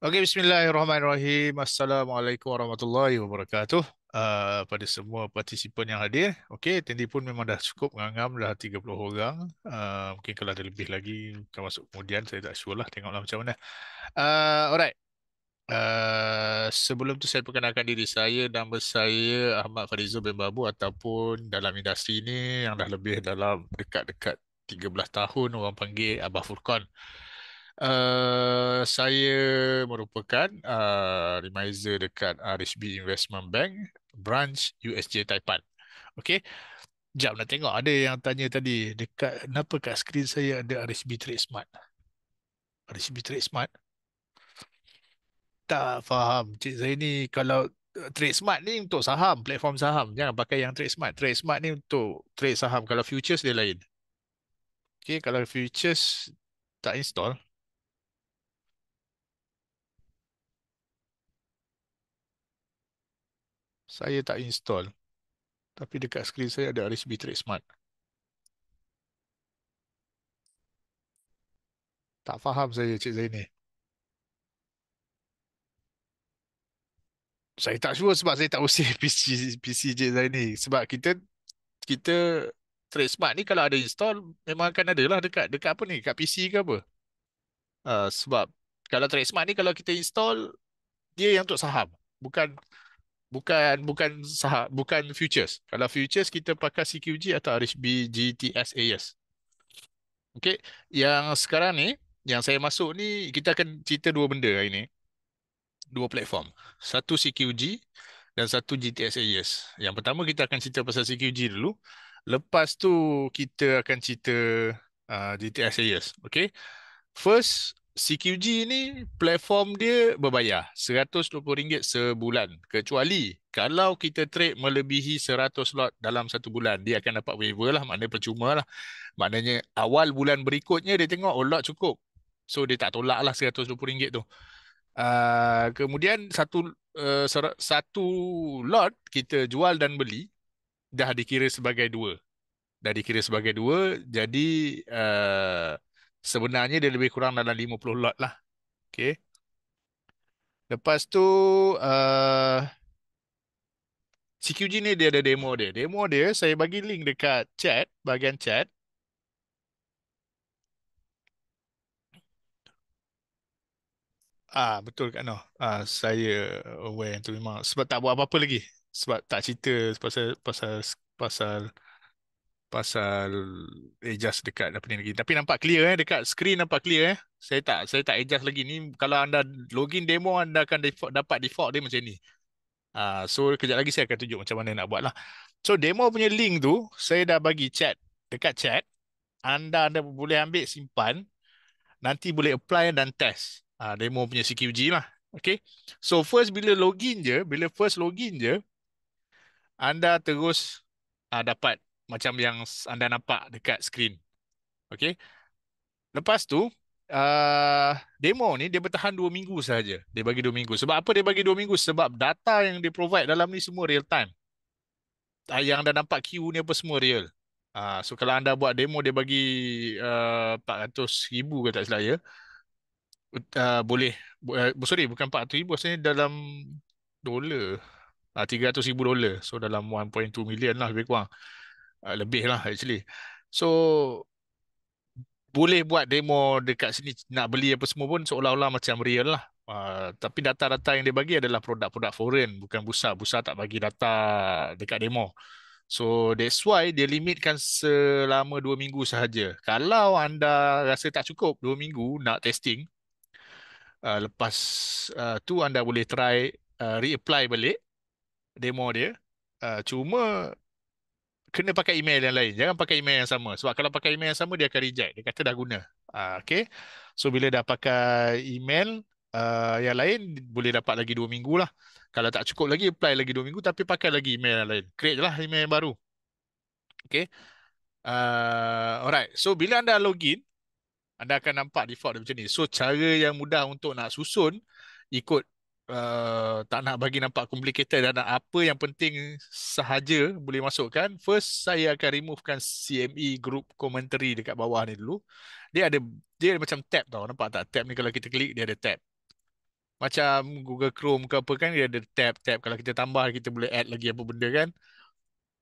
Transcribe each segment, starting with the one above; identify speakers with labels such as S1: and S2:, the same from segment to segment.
S1: Okey, bismillahirrahmanirrahim. Assalamualaikum warahmatullahi wabarakatuh. Uh, pada semua partisipan yang hadir. Okey, tendi pun memang dah cukup mengangam dah 30 orang. Uh, mungkin kalau ada lebih lagi akan masuk kemudian. Saya tak sure lah. Tengoklah macam mana. Uh, alright. Uh, sebelum tu saya perkenalkan diri saya Nama saya Ahmad Farizul bin Babu ataupun dalam industri ni yang dah lebih dalam dekat-dekat 13 tahun orang panggil Abah Furqan. Uh, Uh, saya merupakan uh, remiser dekat RHB Investment Bank branch USJ Taipan. Okay. Jap nak tengok ada yang tanya tadi dekat kenapa kat screen saya ada RHB Trade Smart. RHB Trade Smart. Tak faham. Cik saya ni kalau uh, Trade Smart ni untuk saham, platform saham. Jangan pakai yang Trade Smart. Trade Smart ni untuk trade saham. Kalau futures dia lain. Okay, kalau futures tak install. saya tak install tapi dekat skrin saya ada RSB Trade Smart tak faham saya Cik Zaini saya tak sure sebab saya tak usir PC, PC Cik Zaini sebab kita kita Trade Smart ni kalau ada install memang akan ada lah dekat, dekat apa ni dekat PC ke apa uh, sebab kalau Trade Smart ni kalau kita install dia yang untuk saham bukan bukan bukan sah, bukan futures. Kalau futures kita pakai CQG atau RHB GTS AS. Okey, yang sekarang ni yang saya masuk ni kita akan cerita dua benda hari ni. Dua platform. Satu CQG dan satu GTS AS. Yang pertama kita akan cerita pasal CQG dulu. Lepas tu kita akan cerita uh, ah, GTS AS. Okey. First CQG ni platform dia berbayar RM120 sebulan kecuali kalau kita trade melebihi 100 lot dalam satu bulan dia akan dapat waiver lah maknanya percuma lah maknanya awal bulan berikutnya dia tengok oh lot cukup so dia tak tolak lah RM120 tu uh, kemudian satu uh, satu lot kita jual dan beli dah dikira sebagai dua dah dikira sebagai dua jadi uh, Sebenarnya dia lebih kurang dalam 50 lot lah. Okay. Lepas tu, uh, eh, CQG ni dia ada demo dia. Demo dia, saya bagi link dekat chat, bahagian chat. Ah Betul kan, no. Ah Saya aware yang tu memang. Sebab tak buat apa-apa lagi. Sebab tak cerita pasal pasal pasal pasal adjust dekat apa ni lagi. Tapi nampak clear eh dekat screen nampak clear eh. Saya tak saya tak adjust lagi ni. Kalau anda login demo anda akan default, dapat default dia macam ni. Uh, so kejap lagi saya akan tunjuk macam mana nak buat lah. So demo punya link tu saya dah bagi chat dekat chat. Anda anda boleh ambil simpan. Nanti boleh apply dan test. Uh, demo punya CQG lah. Okay. So first bila login je, bila first login je, anda terus uh, dapat macam yang anda nampak dekat skrin. Okey. Lepas tu uh, demo ni dia bertahan 2 minggu saja. Dia bagi 2 minggu. Sebab apa dia bagi 2 minggu? Sebab data yang dia provide dalam ni semua real time. Ah, yang anda nampak queue ni apa semua real. Uh, so kalau anda buat demo dia bagi uh, 400 ribu ke tak silap ya. Uh, boleh uh, sorry bukan 400 ribu sebenarnya dalam dolar uh, 300 ribu dolar so dalam 1.2 million lah lebih kurang uh, ah, lebih lah actually. So boleh buat demo dekat sini nak beli apa semua pun seolah-olah macam real lah. Uh, tapi data-data yang dia bagi adalah produk-produk foreign bukan busa. Busa tak bagi data dekat demo. So that's why dia limitkan selama 2 minggu sahaja. Kalau anda rasa tak cukup 2 minggu nak testing, uh, lepas uh, tu anda boleh try uh, reapply balik demo dia. Uh, cuma kena pakai email yang lain. Jangan pakai email yang sama. Sebab kalau pakai email yang sama, dia akan reject. Dia kata dah guna. Uh, okay. So, bila dah pakai email uh, yang lain, boleh dapat lagi dua minggu lah. Kalau tak cukup lagi, apply lagi dua minggu. Tapi pakai lagi email yang lain. Create je lah email yang baru. Okay. Uh, alright. So, bila anda login, anda akan nampak default macam ni. So, cara yang mudah untuk nak susun ikut uh, tak nak bagi nampak complicated dan apa yang penting sahaja boleh masukkan. First saya akan removekan CME group commentary dekat bawah ni dulu. Dia ada dia ada macam tab tau. Nampak tak tab ni kalau kita klik dia ada tab. Macam Google Chrome ke apa kan dia ada tab tab kalau kita tambah kita boleh add lagi apa benda kan.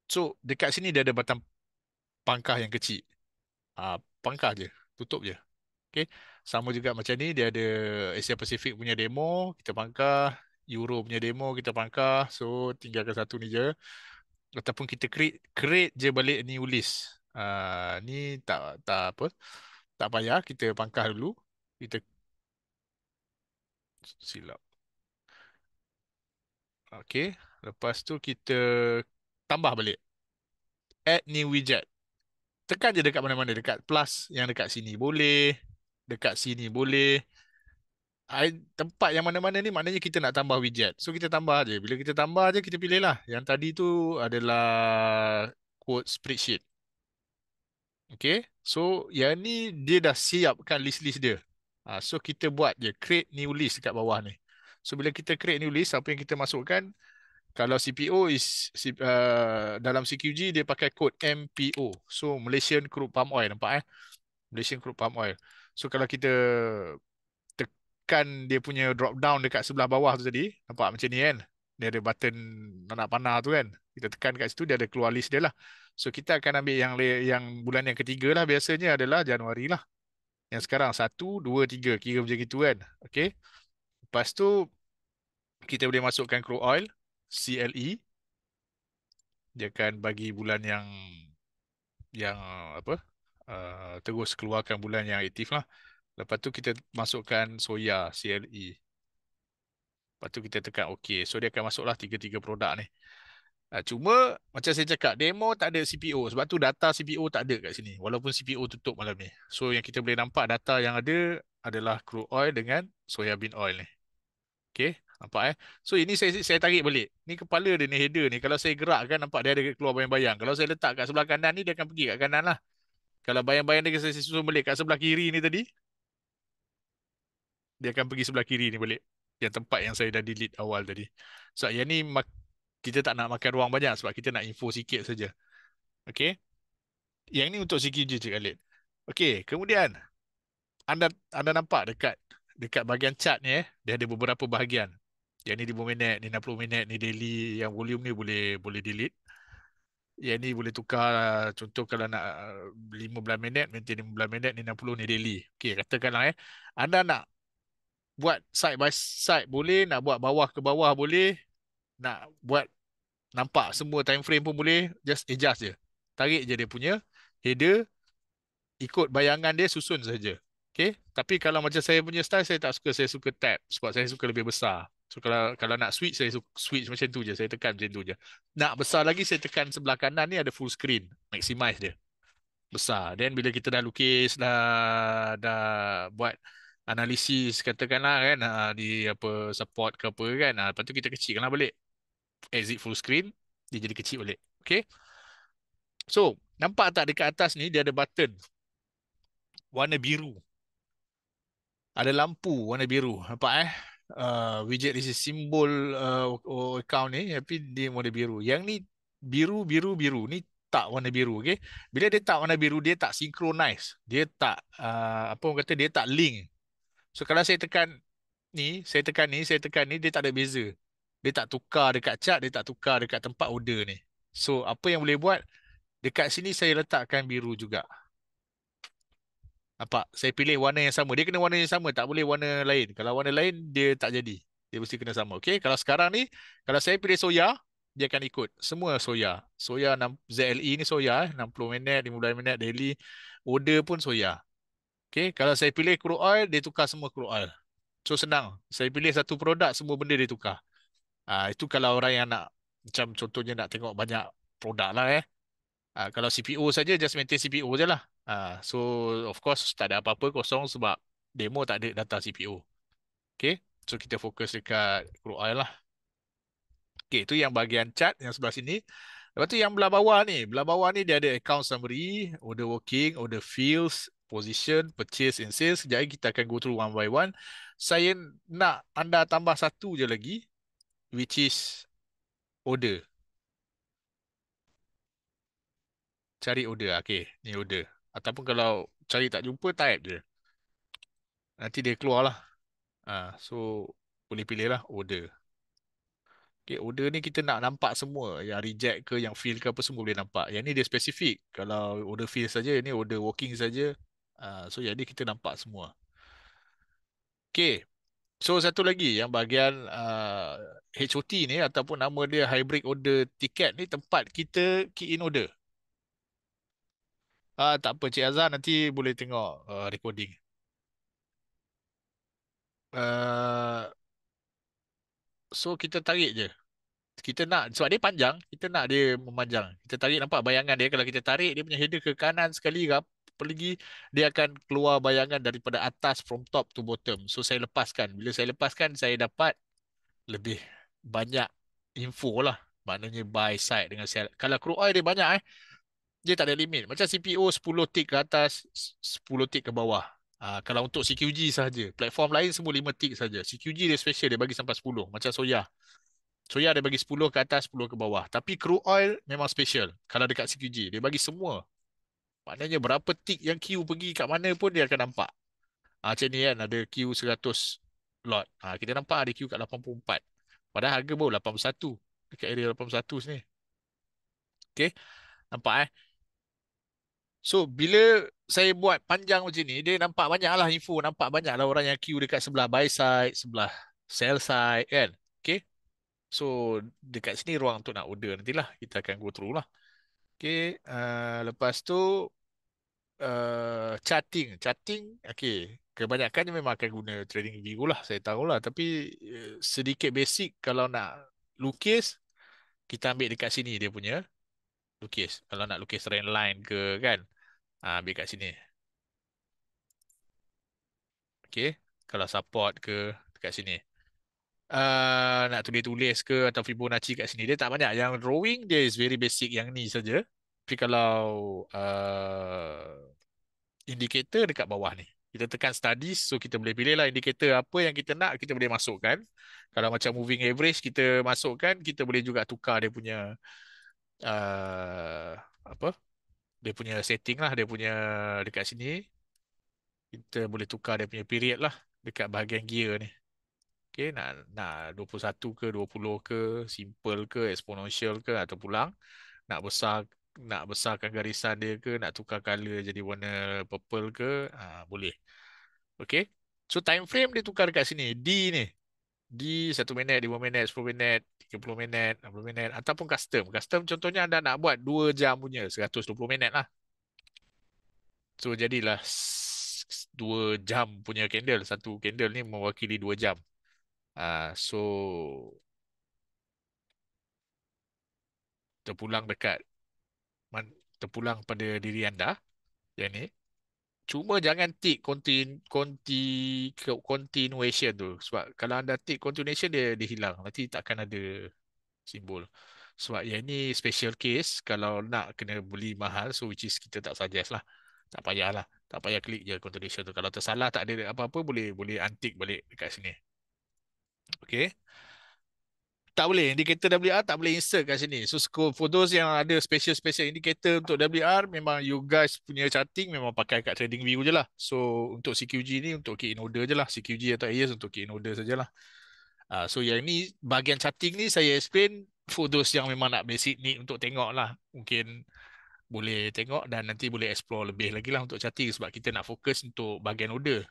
S1: So dekat sini dia ada batang pangkah yang kecil. uh, pangkah je, tutup je. Okay. Sama juga macam ni dia ada Asia Pacific punya demo kita pangkah, Euro punya demo kita pangkah. So tinggalkan satu ni je. Ataupun kita create create je balik new list. Ah uh, ni tak tak apa. Tak payah kita pangkah dulu. Kita silap. Okay. Lepas tu kita tambah balik. Add new widget. Tekan je dekat mana-mana. Dekat plus yang dekat sini. Boleh dekat sini boleh I, tempat yang mana-mana ni maknanya kita nak tambah widget so kita tambah aje bila kita tambah aje kita pilih lah yang tadi tu adalah quote spreadsheet okay so yang ni dia dah siapkan list-list dia ha, so kita buat je create new list dekat bawah ni so bila kita create new list apa yang kita masukkan kalau CPO is uh, dalam CQG dia pakai code MPO so Malaysian Crude Palm Oil nampak eh Malaysian Crude Palm Oil So kalau kita tekan dia punya drop down dekat sebelah bawah tu tadi, nampak macam ni kan? Dia ada button anak panah tu kan? Kita tekan kat situ, dia ada keluar list dia lah. So kita akan ambil yang yang bulan yang ketiga lah biasanya adalah Januari lah. Yang sekarang, satu, dua, tiga. Kira macam itu kan? Okay. Lepas tu, kita boleh masukkan crude oil, CLE. Dia akan bagi bulan yang yang apa? Uh, uh, terus keluarkan bulan yang aktif lah. Lepas tu kita masukkan soya CLE. Lepas tu kita tekan OK. So dia akan masuklah tiga-tiga produk ni. Uh, cuma macam saya cakap demo tak ada CPO. Sebab tu data CPO tak ada kat sini. Walaupun CPO tutup malam ni. So yang kita boleh nampak data yang ada adalah crude oil dengan soya bean oil ni. Okay. Nampak eh. So ini saya saya tarik balik. Ni kepala dia ni header ni. Kalau saya gerak kan nampak dia ada keluar bayang-bayang. Kalau saya letak kat sebelah kanan ni dia akan pergi kat kanan lah. Kalau bayang-bayang dia saya susun balik kat sebelah kiri ni tadi. Dia akan pergi sebelah kiri ni balik. Yang tempat yang saya dah delete awal tadi. So yang ni kita tak nak makan ruang banyak sebab kita nak info sikit saja. Okay. Yang ni untuk sikit je Cik Khalid. Okay. Kemudian. Anda anda nampak dekat dekat bahagian chart ni eh. Dia ada beberapa bahagian. Yang ni 5 minit, ni 60 minit, ni daily. Yang volume ni boleh boleh delete. Ya ni boleh tukar contoh kalau nak 15 eh, minit maintain 15 minit ni 60 ni daily okey katakanlah eh anda nak buat side by side boleh nak buat bawah ke bawah boleh nak buat nampak semua time frame pun boleh just adjust je tarik je dia punya header ikut bayangan dia susun saja okey tapi kalau macam saya punya style saya tak suka saya suka tab sebab saya suka lebih besar So kalau kalau nak switch saya switch macam tu je, saya tekan macam tu je. Nak besar lagi saya tekan sebelah kanan ni ada full screen, maximize dia. Besar. Then bila kita dah lukis dah dah buat analisis katakanlah kan ah, di apa support ke apa kan. Ah lepas tu kita kecilkanlah balik. Exit full screen dia jadi kecil balik. Okay. So, nampak tak dekat atas ni dia ada button warna biru. Ada lampu warna biru. Nampak eh? uh, widget this simbol uh, account ni tapi dia warna biru. Yang ni biru biru biru ni tak warna biru okey. Bila dia tak warna biru dia tak synchronize. Dia tak uh, apa orang kata dia tak link. So kalau saya tekan ni, saya tekan ni, saya tekan ni dia tak ada beza. Dia tak tukar dekat chat, dia tak tukar dekat tempat order ni. So apa yang boleh buat? Dekat sini saya letakkan biru juga. Nampak? Saya pilih warna yang sama. Dia kena warna yang sama. Tak boleh warna lain. Kalau warna lain, dia tak jadi. Dia mesti kena sama. Okay? Kalau sekarang ni, kalau saya pilih soya, dia akan ikut. Semua soya. Soya 6, ZLE ni soya. Eh. 60 minit, 15 minit, daily. Order pun soya. Okay? Kalau saya pilih crude oil, dia tukar semua crude oil. So senang. Saya pilih satu produk, semua benda dia tukar. Ha, itu kalau orang yang nak, macam contohnya nak tengok banyak produk lah eh. Ha, kalau CPO saja, just maintain CPO je lah. Uh, so of course tak ada apa-apa kosong sebab demo tak ada data CPU. Okay. So kita fokus dekat crude oil lah. Okay. Itu yang bahagian chat yang sebelah sini. Lepas tu yang belah bawah ni. Belah bawah ni dia ada account summary, order working, order fields, position, purchase and sales. Jadi kita akan go through one by one. Saya nak anda tambah satu je lagi. Which is order. Cari order. Ah, okay. Ni order ataupun kalau cari tak jumpa type je nanti dia keluar lah ha, so boleh pilih lah order okay, order ni kita nak nampak semua yang reject ke yang fill ke apa semua boleh nampak yang ni dia spesifik kalau order fill saja ni order working saja ha, so jadi kita nampak semua okay So satu lagi yang bahagian uh, ha, HOT ni ataupun nama dia hybrid order ticket ni tempat kita key in order. Ah, tak apa Cik Azhar nanti boleh tengok uh, recording. Uh, so kita tarik je. Kita nak sebab dia panjang, kita nak dia memanjang. Kita tarik nampak bayangan dia kalau kita tarik dia punya header ke kanan sekali rap, pergi dia akan keluar bayangan daripada atas from top to bottom. So saya lepaskan. Bila saya lepaskan saya dapat lebih banyak info lah. Maknanya buy side dengan sell. Kalau crude oil dia banyak eh dia tak ada limit. Macam CPO 10 tick ke atas, 10 tick ke bawah. Uh, kalau untuk CQG saja, platform lain semua 5 tick saja. CQG dia special, dia bagi sampai 10. Macam Soya. Soya dia bagi 10 ke atas, 10 ke bawah. Tapi crude oil memang special. Kalau dekat CQG, dia bagi semua. Maknanya berapa tick yang Q pergi kat mana pun dia akan nampak. Uh, macam ni kan, ada Q 100 lot. Uh, kita nampak ada Q kat 84. Padahal harga baru 81. Dekat area 81 sini. Okay. Nampak eh? So bila saya buat panjang macam ni, dia nampak banyak lah info, nampak banyak lah orang yang queue dekat sebelah buy side, sebelah sell side kan. Okay. So dekat sini ruang untuk nak order nanti lah. Kita akan go through lah. Okay. Uh, lepas tu, uh, chatting. Chatting, okay. Kebanyakan ni memang akan guna trading view lah. Saya tahu lah. Tapi uh, sedikit basic kalau nak lukis, kita ambil dekat sini dia punya lukis. Kalau nak lukis rain line ke kan, ha, ambil kat sini. Okay, kalau support ke kat sini. Uh, nak tulis-tulis ke atau Fibonacci kat sini. Dia tak banyak. Yang drawing dia is very basic yang ni saja. Tapi kalau uh, indicator dekat bawah ni. Kita tekan studies so kita boleh pilih lah indicator apa yang kita nak kita boleh masukkan. Kalau macam moving average kita masukkan kita boleh juga tukar dia punya uh, apa dia punya setting lah dia punya dekat sini kita boleh tukar dia punya period lah dekat bahagian gear ni okay, nak, nak 21 ke 20 ke simple ke exponential ke atau pulang nak besar nak besarkan garisan dia ke nak tukar colour jadi warna purple ke uh, boleh okay. so time frame dia tukar dekat sini D ni di 1 minit, 5 minit, 10 minit, 30 minit, 60 minit ataupun custom. Custom contohnya anda nak buat 2 jam punya, 120 minit lah. So jadilah 2 jam punya candle. Satu candle ni mewakili 2 jam. Uh, so terpulang dekat terpulang pada diri anda yang ni Cuma jangan tick conti conti continuation tu sebab kalau anda tick continuation dia dia hilang nanti tak akan ada simbol. Sebab yang ni special case kalau nak kena beli mahal so which is kita tak suggest lah. Tak payahlah. Tak payah klik je continuation tu. Kalau tersalah tak ada apa-apa boleh boleh antik balik dekat sini. Okay tak boleh indicator WR tak boleh insert kat sini so scope photos yang ada special special indicator untuk WR memang you guys punya charting memang pakai kat trading view je lah so untuk CQG ni untuk key in order je lah CQG atau AES untuk key in order lah. uh, so yang ni bahagian charting ni saya explain photos yang memang nak basic ni untuk tengok lah mungkin boleh tengok dan nanti boleh explore lebih lagi lah untuk charting sebab kita nak fokus untuk bahagian order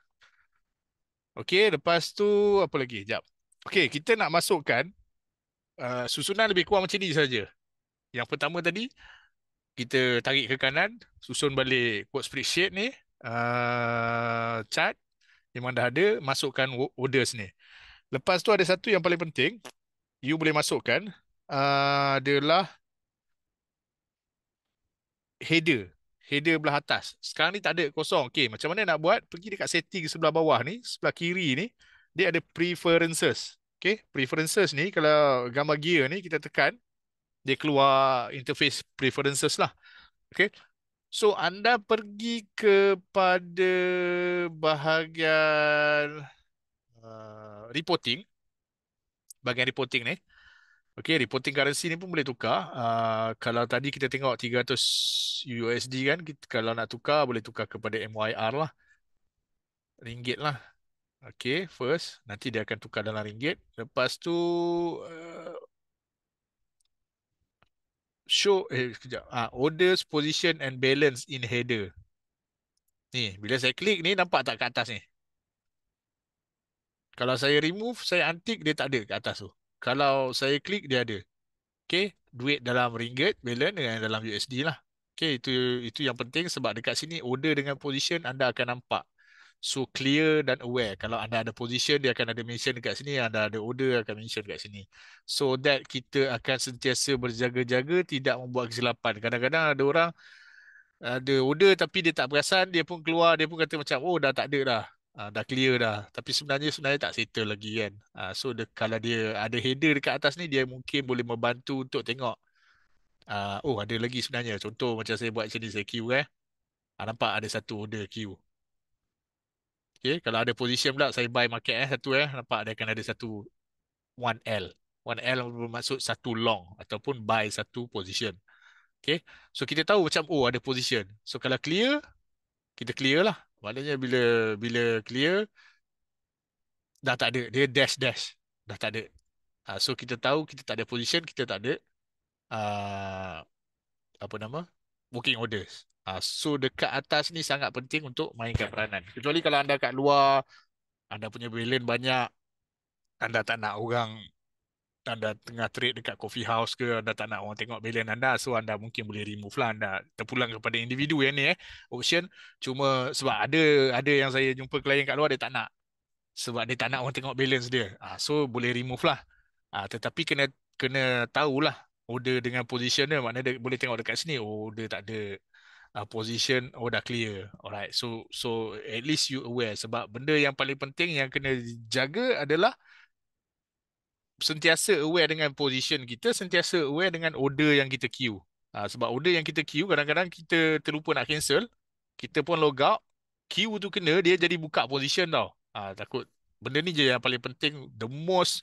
S1: Okay, lepas tu apa lagi? Sekejap. Okay, kita nak masukkan Ah, susunan lebih kurang macam ni saja. Yang pertama tadi kita tarik ke kanan, susun balik quote spreadsheet ni, uh, chart memang dah ada, masukkan orders ni. Lepas tu ada satu yang paling penting, you boleh masukkan uh, adalah header. Header belah atas. Sekarang ni tak ada kosong. Okay, macam mana nak buat? Pergi dekat setting sebelah bawah ni, sebelah kiri ni, dia ada preferences. Okay, preferences ni kalau gambar gear ni kita tekan, dia keluar interface preferences lah. Okay, so anda pergi kepada bahagian uh, reporting, bahagian reporting ni. Okay, reporting currency ni pun boleh tukar. Uh, kalau tadi kita tengok 300 USD kan, kita, kalau nak tukar boleh tukar kepada MYR lah. Ringgit lah. Okay, first. Nanti dia akan tukar dalam ringgit. Lepas tu... Uh, show... Eh, sekejap. Uh, orders, position and balance in header. Ni, bila saya klik ni, nampak tak kat atas ni? Kalau saya remove, saya antik, dia tak ada kat atas tu. Kalau saya klik, dia ada. Okay, duit dalam ringgit, balance dengan dalam USD lah. Okay, itu itu yang penting sebab dekat sini order dengan position anda akan nampak so clear dan aware kalau anda ada position dia akan ada mention dekat sini anda ada order akan mention dekat sini so that kita akan sentiasa berjaga-jaga tidak membuat kesilapan kadang-kadang ada orang ada order tapi dia tak perasan dia pun keluar dia pun kata macam oh dah tak ada dah Uh, dah clear dah tapi sebenarnya sebenarnya tak settle lagi kan uh, so the, kalau dia ada header dekat atas ni dia mungkin boleh membantu untuk tengok uh, oh ada lagi sebenarnya contoh macam saya buat sini saya queue eh uh, nampak ada satu order queue Okay, kalau ada position pula saya buy market eh satu eh nampak dia akan ada satu 1L. 1L bermaksud satu long ataupun buy satu position. Okay. So kita tahu macam oh ada position. So kalau clear kita clear lah. Maknanya bila bila clear dah tak ada dia dash dash dah tak ada. Uh, so kita tahu kita tak ada position, kita tak ada uh, apa nama? Booking orders. Ha, so dekat atas ni sangat penting untuk mainkan peranan. Kecuali kalau anda kat luar, anda punya balance banyak, anda tak nak orang, anda tengah trade dekat coffee house ke, anda tak nak orang tengok balance anda, so anda mungkin boleh remove lah anda. Terpulang kepada individu yang ni eh, option. Cuma sebab ada ada yang saya jumpa klien kat luar, dia tak nak. Sebab dia tak nak orang tengok balance dia. Ha, so boleh remove lah. Ha, tetapi kena kena tahulah order dengan position dia maknanya dia boleh tengok dekat sini oh dia tak ada uh, position oh dah clear alright so so at least you aware sebab benda yang paling penting yang kena jaga adalah sentiasa aware dengan position kita sentiasa aware dengan order yang kita queue uh, sebab order yang kita queue kadang-kadang kita terlupa nak cancel kita pun log out queue tu kena dia jadi buka position tau uh, takut benda ni je yang paling penting the most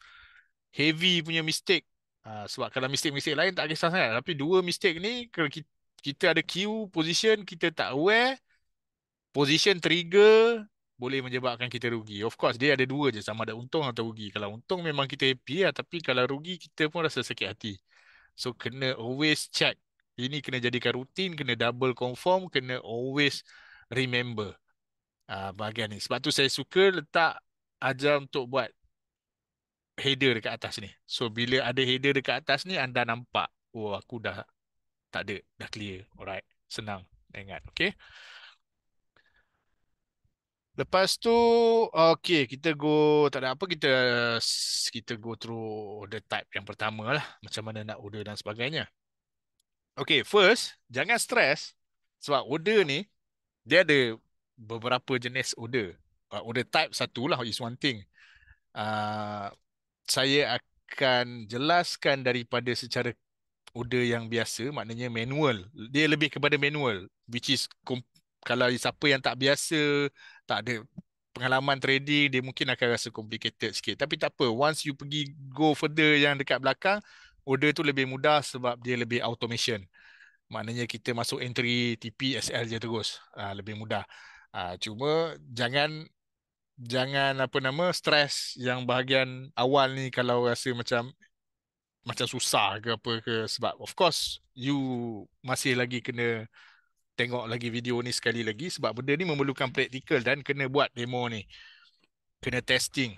S1: heavy punya mistake Ah, sebab kalau mistake-mistake lain tak kisah sangat tapi dua mistake ni kalau kita, kita ada cue position kita tak aware position trigger boleh menyebabkan kita rugi of course dia ada dua je sama ada untung atau rugi kalau untung memang kita happy lah tapi kalau rugi kita pun rasa sakit hati so kena always check ini kena jadikan rutin kena double confirm kena always remember uh, bahagian ni sebab tu saya suka letak ajar untuk buat header dekat atas ni. So bila ada header dekat atas ni anda nampak, oh aku dah tak ada, dah clear. Alright. Senang ingat, okey. Lepas tu okey, kita go tak ada apa kita kita go through the type yang pertama lah. macam mana nak order dan sebagainya. Okey, first jangan stress sebab order ni dia ada beberapa jenis order. Uh, order type satu lah is one thing. Uh, saya akan jelaskan daripada secara order yang biasa maknanya manual dia lebih kepada manual which is komp- kalau siapa yang tak biasa tak ada pengalaman trading dia mungkin akan rasa complicated sikit tapi tak apa once you pergi go further yang dekat belakang order tu lebih mudah sebab dia lebih automation maknanya kita masuk entry TP SL je terus uh, lebih mudah uh, cuma jangan jangan apa nama stres yang bahagian awal ni kalau rasa macam macam susah ke apa ke sebab of course you masih lagi kena tengok lagi video ni sekali lagi sebab benda ni memerlukan praktikal dan kena buat demo ni kena testing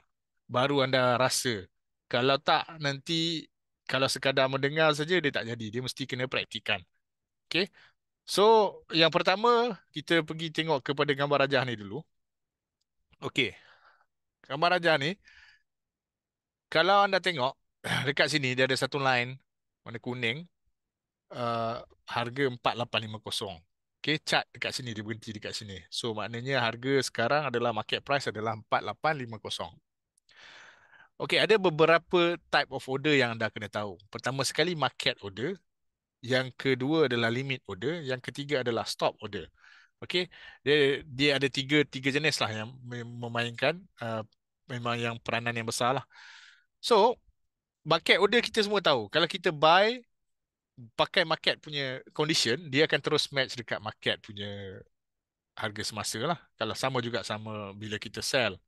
S1: baru anda rasa kalau tak nanti kalau sekadar mendengar saja dia tak jadi dia mesti kena praktikan okey so yang pertama kita pergi tengok kepada gambar rajah ni dulu Okey. Gambar raja ni kalau anda tengok dekat sini dia ada satu line warna kuning uh, harga 4850. Okey, cat dekat sini dia berhenti dekat sini. So maknanya harga sekarang adalah market price adalah 4850. Okey, ada beberapa type of order yang anda kena tahu. Pertama sekali market order, yang kedua adalah limit order, yang ketiga adalah stop order. Okey, dia dia ada tiga tiga jenis lah yang memainkan uh, memang yang peranan yang besar lah. So market order kita semua tahu kalau kita buy pakai market punya condition dia akan terus match dekat market punya harga semasa lah. Kalau sama juga sama bila kita sell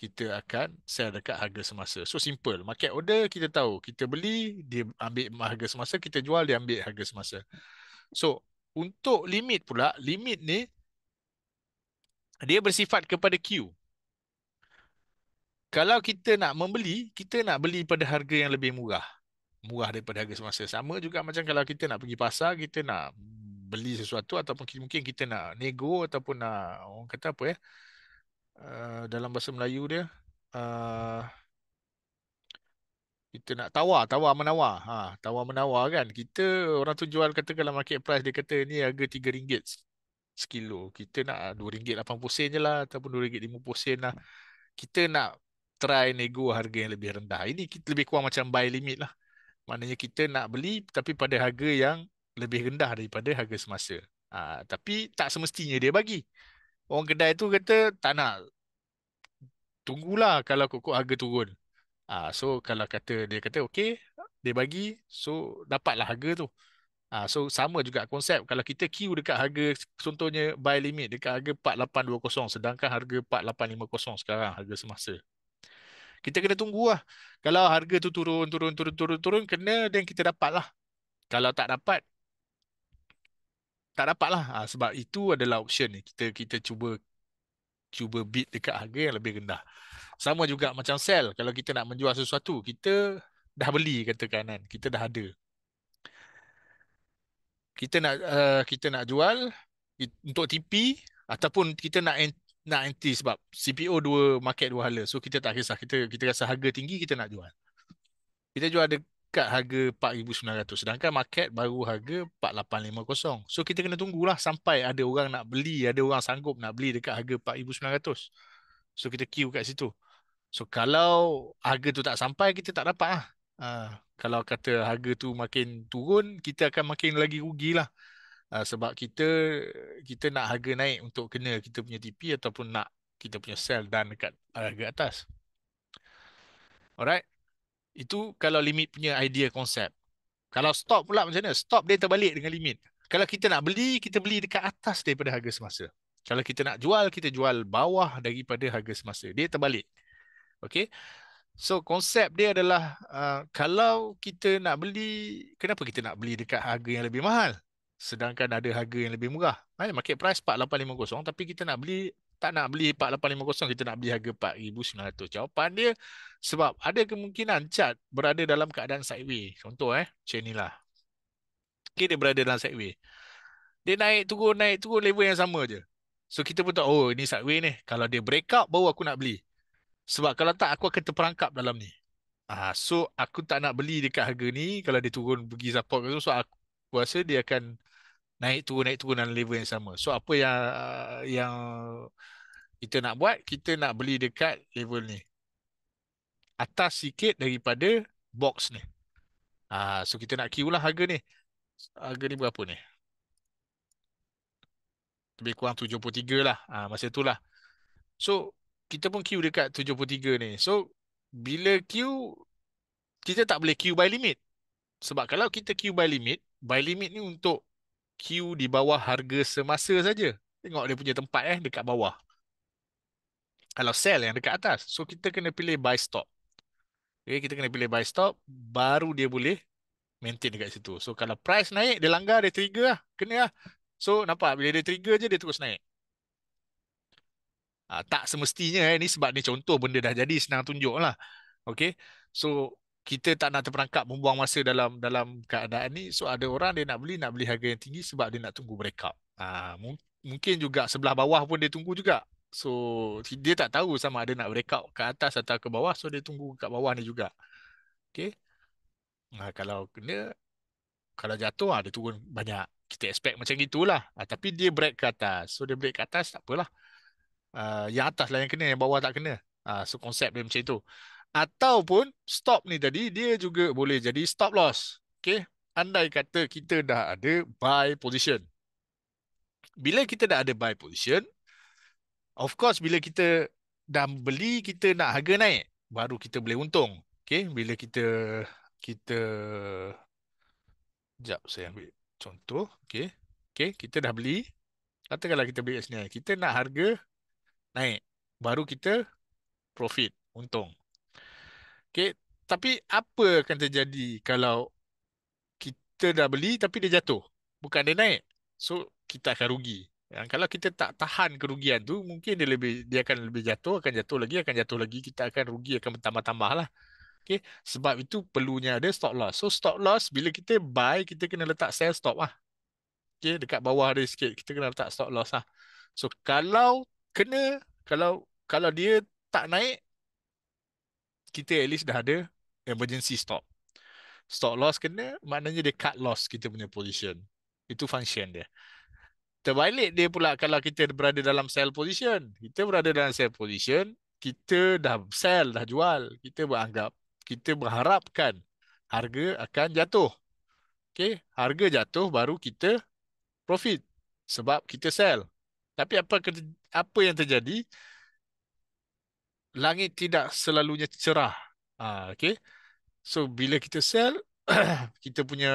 S1: kita akan sell dekat harga semasa. So simple. Market order kita tahu. Kita beli, dia ambil harga semasa. Kita jual, dia ambil harga semasa. So untuk limit pula, limit ni dia bersifat kepada Q. Kalau kita nak membeli, kita nak beli pada harga yang lebih murah. Murah daripada harga semasa. Sama juga macam kalau kita nak pergi pasar, kita nak beli sesuatu ataupun mungkin kita nak nego ataupun nak, orang kata apa ya, uh, dalam bahasa Melayu dia, uh, kita nak tawar, tawar menawar. Ha, tawar menawar kan. Kita orang tu jual kata kalau market price dia kata ni harga RM3 sekilo. Kita nak ah, RM2.80 je lah ataupun RM2.50 lah. Kita nak try nego harga yang lebih rendah. Ini kita lebih kurang macam buy limit lah. Maknanya kita nak beli tapi pada harga yang lebih rendah daripada harga semasa. Ha, tapi tak semestinya dia bagi. Orang kedai tu kata tak nak. Tunggulah kalau kok harga turun. Ah, so kalau kata dia kata okey, dia bagi, so dapatlah harga tu. Ah, so sama juga konsep kalau kita queue dekat harga contohnya buy limit dekat harga 4820 sedangkan harga 4850 sekarang harga semasa. Kita kena tunggu lah. Kalau harga tu turun, turun, turun, turun, turun, kena dan kita dapat lah. Kalau tak dapat, tak dapat lah. Ha, ah, sebab itu adalah option ni. Kita kita cuba cuba bid dekat harga yang lebih rendah. Sama juga macam sell. Kalau kita nak menjual sesuatu, kita dah beli katakan kanan? Kita dah ada. Kita nak uh, kita nak jual untuk TP ataupun kita nak nak anti sebab CPO dua market dua hala. So kita tak kisah. Kita kita rasa harga tinggi kita nak jual. Kita jual dekat harga 4900 sedangkan market baru harga 4850. So kita kena tunggulah sampai ada orang nak beli, ada orang sanggup nak beli dekat harga 4900. So kita queue kat situ. So kalau harga tu tak sampai kita tak dapat lah. Uh, kalau kata harga tu makin turun kita akan makin lagi rugilah. Uh, ha, sebab kita kita nak harga naik untuk kena kita punya TP ataupun nak kita punya sell dan dekat harga atas. Alright. Itu kalau limit punya idea konsep. Kalau stop pula macam mana? Stop dia terbalik dengan limit. Kalau kita nak beli, kita beli dekat atas daripada harga semasa. Kalau kita nak jual, kita jual bawah daripada harga semasa. Dia terbalik. Okay. So konsep dia adalah uh, kalau kita nak beli, kenapa kita nak beli dekat harga yang lebih mahal? Sedangkan ada harga yang lebih murah. Eh, market price 4850 tapi kita nak beli tak nak beli 4850 kita nak beli harga 4900 jawapan dia sebab ada kemungkinan cat berada dalam keadaan sideways contoh eh macam inilah okay, dia berada dalam sideways dia naik turun naik turun level yang sama je so kita pun tahu oh ini sideways ni kalau dia break out, baru aku nak beli sebab kalau tak aku akan terperangkap dalam ni. Ah, so aku tak nak beli dekat harga ni kalau dia turun pergi support tu. So aku, aku dia akan naik turun naik turun dalam level yang sama. So apa yang yang kita nak buat, kita nak beli dekat level ni. Atas sikit daripada box ni. Ah, so kita nak kira lah harga ni. Harga ni berapa ni? Lebih kurang 73 lah. Ah, masa itulah. So kita pun queue dekat 73 ni. So bila queue kita tak boleh queue by limit. Sebab kalau kita queue by limit, by limit ni untuk queue di bawah harga semasa saja. Tengok dia punya tempat eh dekat bawah. Kalau sell yang dekat atas. So kita kena pilih buy stop. Okay, kita kena pilih buy stop baru dia boleh maintain dekat situ. So kalau price naik dia langgar dia trigger lah. Kena lah. So nampak bila dia trigger je dia terus naik. Uh, tak semestinya eh, ni sebab ni contoh benda dah jadi senang tunjuk lah. Okay. So kita tak nak terperangkap membuang masa dalam dalam keadaan ni. So ada orang dia nak beli, nak beli harga yang tinggi sebab dia nak tunggu breakup. Uh, ah, m- mungkin juga sebelah bawah pun dia tunggu juga. So dia tak tahu sama ada nak breakup ke atas atau ke bawah. So dia tunggu kat bawah ni juga. Okay. Nah, kalau kena, kalau jatuh ada ah, turun banyak. Kita expect macam gitulah. Ah tapi dia break ke atas. So dia break ke atas tak apalah. Ah, yang atas lah yang kena, yang bawah tak kena. Uh, so, konsep dia macam itu. Ataupun stop ni tadi, dia juga boleh jadi stop loss. Okay. Andai kata kita dah ada buy position. Bila kita dah ada buy position, of course bila kita dah beli, kita nak harga naik. Baru kita boleh untung. Okay. Bila kita, kita, sekejap saya ambil contoh. Okay. Okay. Kita dah beli. Katakanlah kita beli kat sini. Kita nak harga naik baru kita profit untung Okay, tapi apa akan terjadi kalau kita dah beli tapi dia jatuh bukan dia naik so kita akan rugi dan kalau kita tak tahan kerugian tu mungkin dia lebih dia akan lebih jatuh akan jatuh lagi akan jatuh lagi kita akan rugi akan bertambah-tambah lah Okay, sebab itu perlunya ada stop loss so stop loss bila kita buy kita kena letak sell stop lah Okay, dekat bawah dia sikit kita kena letak stop loss lah So kalau kena kalau kalau dia tak naik kita at least dah ada emergency stop stop loss kena maknanya dia cut loss kita punya position itu function dia terbalik dia pula kalau kita berada dalam sell position kita berada dalam sell position kita dah sell dah jual kita beranggap kita berharapkan harga akan jatuh okey harga jatuh baru kita profit sebab kita sell tapi apa apa yang terjadi langit tidak selalunya cerah ah okey so bila kita sell kita punya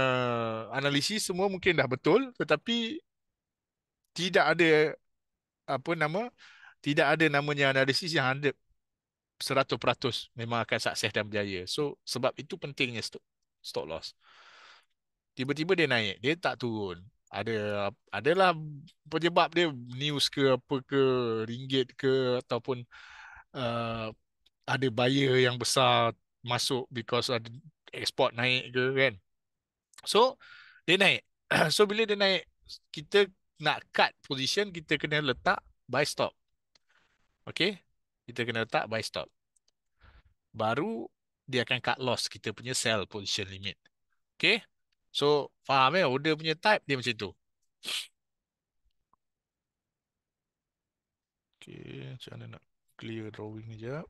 S1: analisis semua mungkin dah betul tetapi tidak ada apa nama tidak ada namanya analisis yang 100% memang akan sukses dan berjaya so sebab itu pentingnya stop stop loss tiba-tiba dia naik dia tak turun ada adalah penyebab dia news ke apa ke ringgit ke ataupun uh, ada buyer yang besar masuk because ada export naik ke kan so dia naik so bila dia naik kita nak cut position kita kena letak buy stop okay kita kena letak buy stop baru dia akan cut loss kita punya sell position limit okay So faham ya order punya type dia macam tu. Okey, macam mana nak clear drawing ni jap.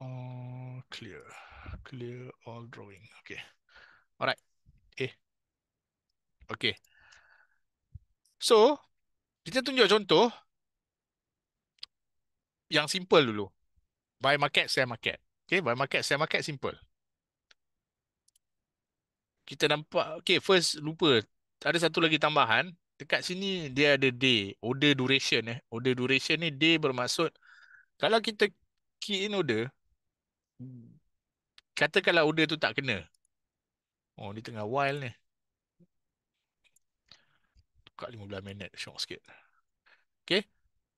S1: Oh, clear. Clear all drawing. Okay, Alright. okay, eh. okay. So, kita tunjuk contoh yang simple dulu buy market, sell market. Okay, buy market, sell market, simple. Kita nampak, okay, first lupa, ada satu lagi tambahan. Dekat sini, dia ada day, order duration. Eh. Order duration ni, day bermaksud, kalau kita key in order, kalau order tu tak kena. Oh, ni tengah wild ni. Tukar 15 minit, syok sikit. Okay,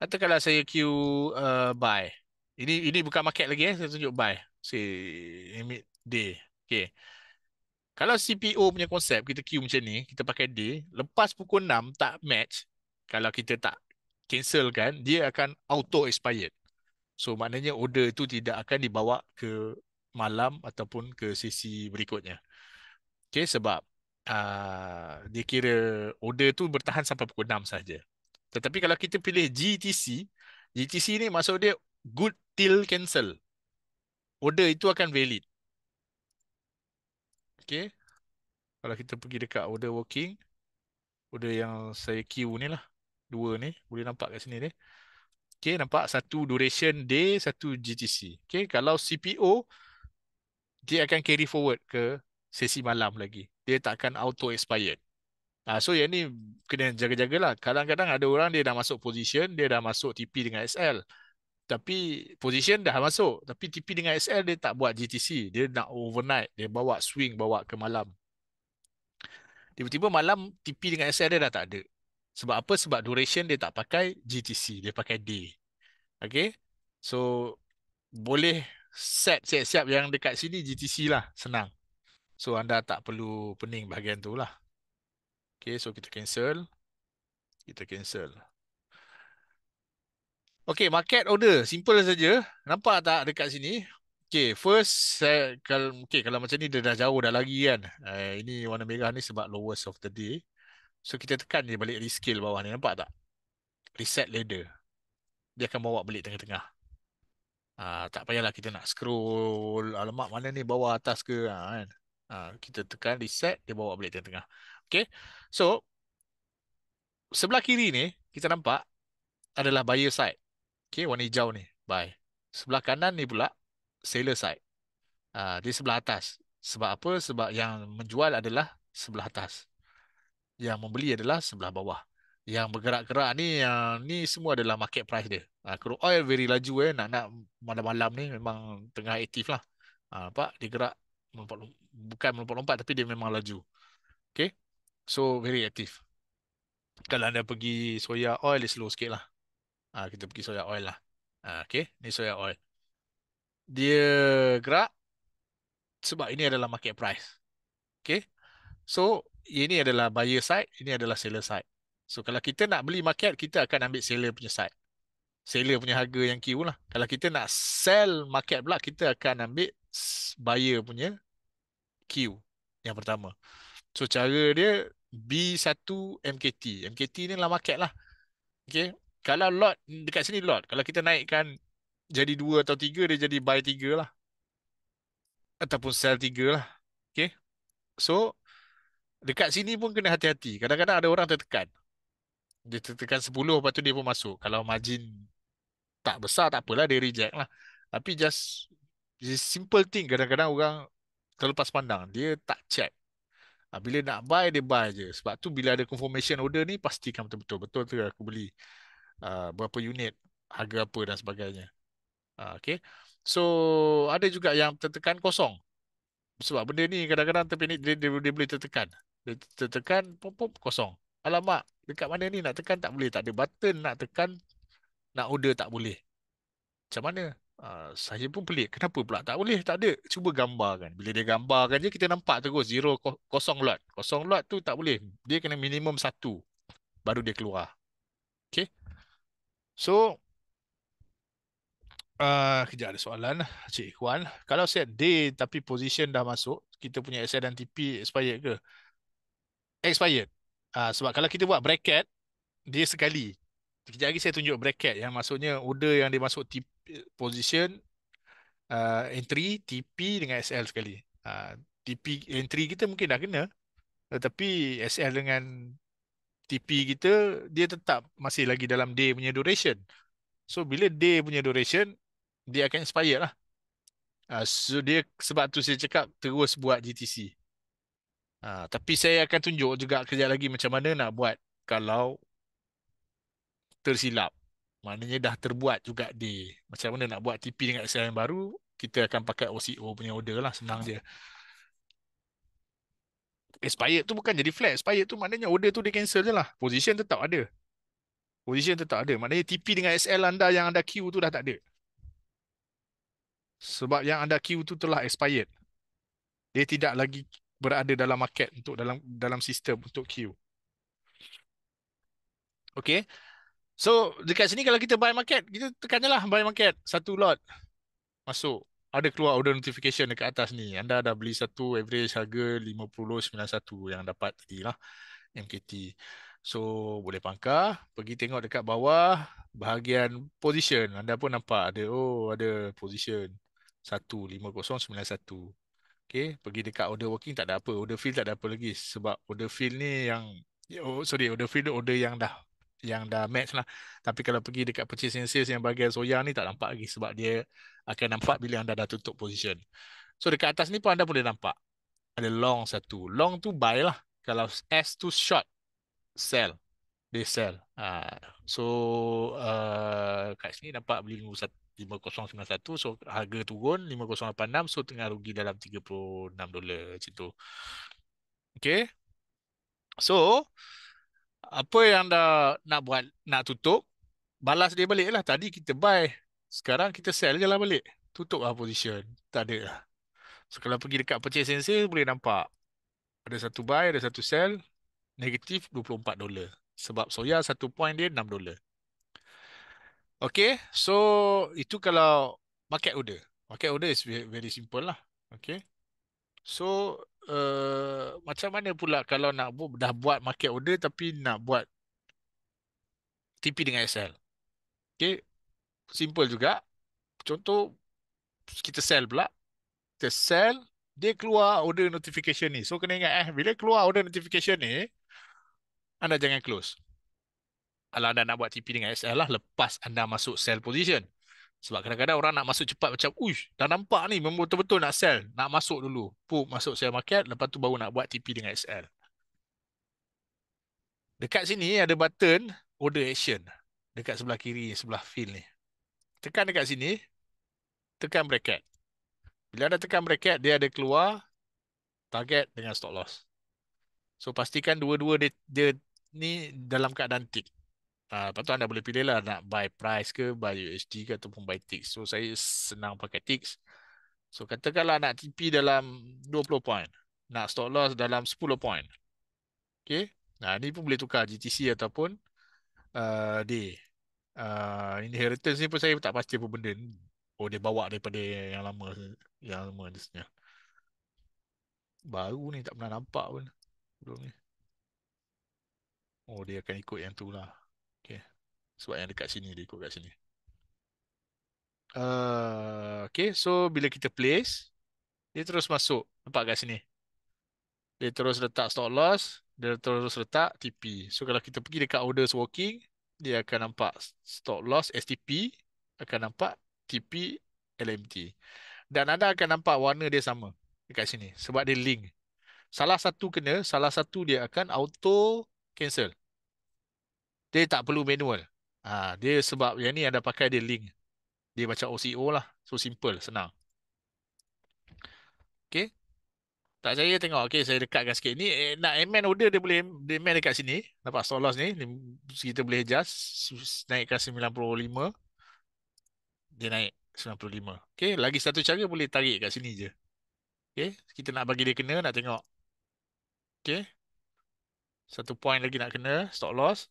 S1: kalau saya queue uh, buy. Buy. Ini ini bukan market lagi eh. Saya tunjuk buy. Say limit day. Okay. Kalau CPO punya konsep, kita queue macam ni, kita pakai day, lepas pukul 6 tak match, kalau kita tak cancel kan, dia akan auto expired. So maknanya order itu tidak akan dibawa ke malam ataupun ke sesi berikutnya. Okay, sebab uh, dia kira order tu bertahan sampai pukul 6 saja. Tetapi kalau kita pilih GTC, GTC ni maksud dia good till cancel. Order itu akan valid. Okay. Kalau kita pergi dekat order working. Order yang saya queue ni lah. Dua ni. Boleh nampak kat sini ni. Okay. Nampak satu duration day, satu GTC. Okay. Kalau CPO, dia akan carry forward ke sesi malam lagi. Dia takkan auto expired. Ah, ha, so yang ni kena jaga-jagalah. Kadang-kadang ada orang dia dah masuk position, dia dah masuk TP dengan SL tapi position dah masuk tapi TP dengan SL dia tak buat GTC dia nak overnight dia bawa swing bawa ke malam tiba-tiba malam TP dengan SL dia dah tak ada sebab apa sebab duration dia tak pakai GTC dia pakai D okay so boleh set siap-siap yang dekat sini GTC lah senang so anda tak perlu pening bahagian tu lah okay so kita cancel kita cancel Okay, market order. Simple saja. Nampak tak dekat sini? Okay, first, saya, kalau, okay, kalau macam ni dia dah jauh dah lagi kan. Eh, ini warna merah ni sebab lowest of the day. So, kita tekan dia balik rescale bawah ni. Nampak tak? Reset ladder. Dia akan bawa balik tengah-tengah. Ah, tak payahlah kita nak scroll. Alamak, mana ni? Bawah atas ke? Ah, kan? ah, kita tekan reset, dia bawa balik tengah-tengah. Okay, so, sebelah kiri ni, kita nampak adalah buyer side. Okay, warna hijau ni. Buy. Sebelah kanan ni pula, seller side. Uh, dia sebelah atas. Sebab apa? Sebab yang menjual adalah sebelah atas. Yang membeli adalah sebelah bawah. Yang bergerak-gerak ni, uh, ni semua adalah market price dia. Uh, crude oil very laju eh. Nak-nak malam-malam ni memang tengah aktif lah. Uh, ah, nampak? Dia gerak melompat, bukan melompat-lompat tapi dia memang laju. Okay? So, very aktif. Kalau anda pergi soya oil, dia slow sikit lah. Ha, kita pergi soya oil lah. Ha, ah, okay. Ni soya oil. Dia gerak sebab ini adalah market price. Okay. So, ini adalah buyer side. Ini adalah seller side. So, kalau kita nak beli market, kita akan ambil seller punya side. Seller punya harga yang Q lah. Kalau kita nak sell market pula, kita akan ambil buyer punya Q yang pertama. So, cara dia B1 MKT. MKT ni lah market lah. Okay. Kalau lot dekat sini lot. Kalau kita naikkan jadi dua atau tiga, dia jadi buy tiga lah. Ataupun sell tiga lah. Okay. So, dekat sini pun kena hati-hati. Kadang-kadang ada orang tertekan. Dia tertekan sepuluh, lepas tu dia pun masuk. Kalau margin tak besar, tak apalah. Dia reject lah. Tapi just, just simple thing. Kadang-kadang orang terlepas pandang. Dia tak check. Ah, bila nak buy, dia buy je. Sebab tu bila ada confirmation order ni, pastikan betul-betul. Betul tu aku beli. Uh, berapa unit, harga apa dan sebagainya. Uh, ah, okay. So ada juga yang tertekan kosong. Sebab benda ni kadang-kadang tepi ni dia, dia, dia, dia boleh tertekan. Dia tertekan, pop, pop, kosong. Alamak, dekat mana ni nak tekan tak boleh. Tak ada button nak tekan, nak order tak boleh. Macam mana? Uh, saya pun pelik. Kenapa pula? Tak boleh, tak ada. Cuba gambarkan. Bila dia gambarkan je, kita nampak terus zero, kosong lot. Kosong lot tu tak boleh. Dia kena minimum satu. Baru dia keluar. Okay? So uh, Kejap ada soalan Cik Ikhwan Kalau set D Tapi position dah masuk Kita punya SL dan TP Expired ke? Expired uh, Sebab kalau kita buat bracket Dia sekali Kejap lagi saya tunjuk bracket Yang maksudnya Order yang dia masuk TP, Position uh, Entry TP dengan SL sekali uh, TP entry kita mungkin dah kena tetapi SL dengan TP kita dia tetap masih lagi dalam day punya duration. So bila day punya duration dia akan expire lah. Uh, so dia sebab tu saya cakap terus buat GTC. Uh, ah, tapi saya akan tunjuk juga kerja lagi macam mana nak buat kalau tersilap. Maknanya dah terbuat juga day. Macam mana nak buat TP dengan Excel yang baru kita akan pakai OCO punya order lah senang dia. Hmm expired eh, tu bukan jadi flat. Expired tu maknanya order tu dia cancel je lah. Position tetap ada. Position tetap ada. Maknanya TP dengan SL anda yang anda queue tu dah tak ada. Sebab yang anda queue tu telah expired. Dia tidak lagi berada dalam market untuk dalam dalam sistem untuk queue. Okay. So dekat sini kalau kita buy market, kita tekan je lah buy market. Satu lot. Masuk ada keluar order notification dekat atas ni. Anda dah beli satu average harga 50.91 yang dapat tadi lah MKT. So boleh pangkah, pergi tengok dekat bawah bahagian position. Anda pun nampak ada oh ada position 1.5091. Okay, pergi dekat order working tak ada apa. Order fill tak ada apa lagi sebab order fill ni yang Oh, sorry, order fill order yang dah yang dah match lah. Tapi kalau pergi dekat purchasing sales yang bagian soya ni tak nampak lagi sebab dia akan nampak bila anda dah tutup position. So dekat atas ni pun anda boleh nampak. Ada long satu. Long tu buy lah. Kalau S tu short, sell. They sell. Uh, so uh, kat sini nampak beli 5091. So harga turun 5086. So tengah rugi dalam 36 dolar macam tu. Okay. So apa yang anda nak buat nak tutup balas dia balik lah tadi kita buy sekarang kita sell je lah balik tutup lah position tak ada lah so kalau pergi dekat purchase and sale boleh nampak ada satu buy ada satu sell negatif 24 dolar sebab soya satu point dia 6 dolar Okay, so itu kalau market order. Market order is very simple lah. Okay. So, Eh, macam mana pula kalau nak bu dah buat market order tapi nak buat TP dengan SL? okey, simple juga. Contoh, kita sell pula. Kita sell, dia keluar order notification ni. So, kena ingat eh, bila keluar order notification ni, anda jangan close. Kalau anda nak buat TP dengan SL lah, lepas anda masuk sell position. Sebab kadang-kadang orang nak masuk cepat macam, uish, dah nampak ni, memang betul-betul nak sell. Nak masuk dulu. Pup, masuk sell market, lepas tu baru nak buat TP dengan SL. Dekat sini ada button order action. Dekat sebelah kiri, sebelah fill ni. Tekan dekat sini, tekan bracket. Bila anda tekan bracket, dia ada keluar target dengan stop loss. So pastikan dua-dua dia, dia ni dalam keadaan tick. Uh, ah, lepas tu anda boleh pilih lah nak buy price ke, buy USD ke ataupun buy tick. So saya senang pakai tick. So katakanlah nak TP dalam 20 point. Nak stop loss dalam 10 point. Okay. Nah ni pun boleh tukar GTC ataupun uh, D. Uh, inheritance ni pun saya tak pasti apa benda ni. Oh dia bawa daripada yang lama. Yang lama ni sebenarnya. Baru ni tak pernah nampak pun. Oh dia akan ikut yang tu lah. Sebab yang dekat sini, dia ikut kat sini. Uh, okay, so bila kita place, dia terus masuk, nampak kat sini. Dia terus letak stop loss, dia terus letak TP. So kalau kita pergi dekat orders working, dia akan nampak stop loss STP, akan nampak TP LMT. Dan anda akan nampak warna dia sama dekat sini. Sebab dia link. Salah satu kena, salah satu dia akan auto cancel. Dia tak perlu manual. Ha, dia sebab yang ni ada pakai dia link. Dia macam OCO lah. So simple, senang. Okay. Tak saya tengok. Okay, saya dekatkan sikit. Ni eh, nak amend order dia boleh dia amend dekat sini. Nampak stop loss ni. Kita boleh adjust. Naikkan 95. Dia naik 95. Okay, lagi satu cara boleh tarik kat sini je. Okay, kita nak bagi dia kena, nak tengok. Okay. Satu point lagi nak kena, stop loss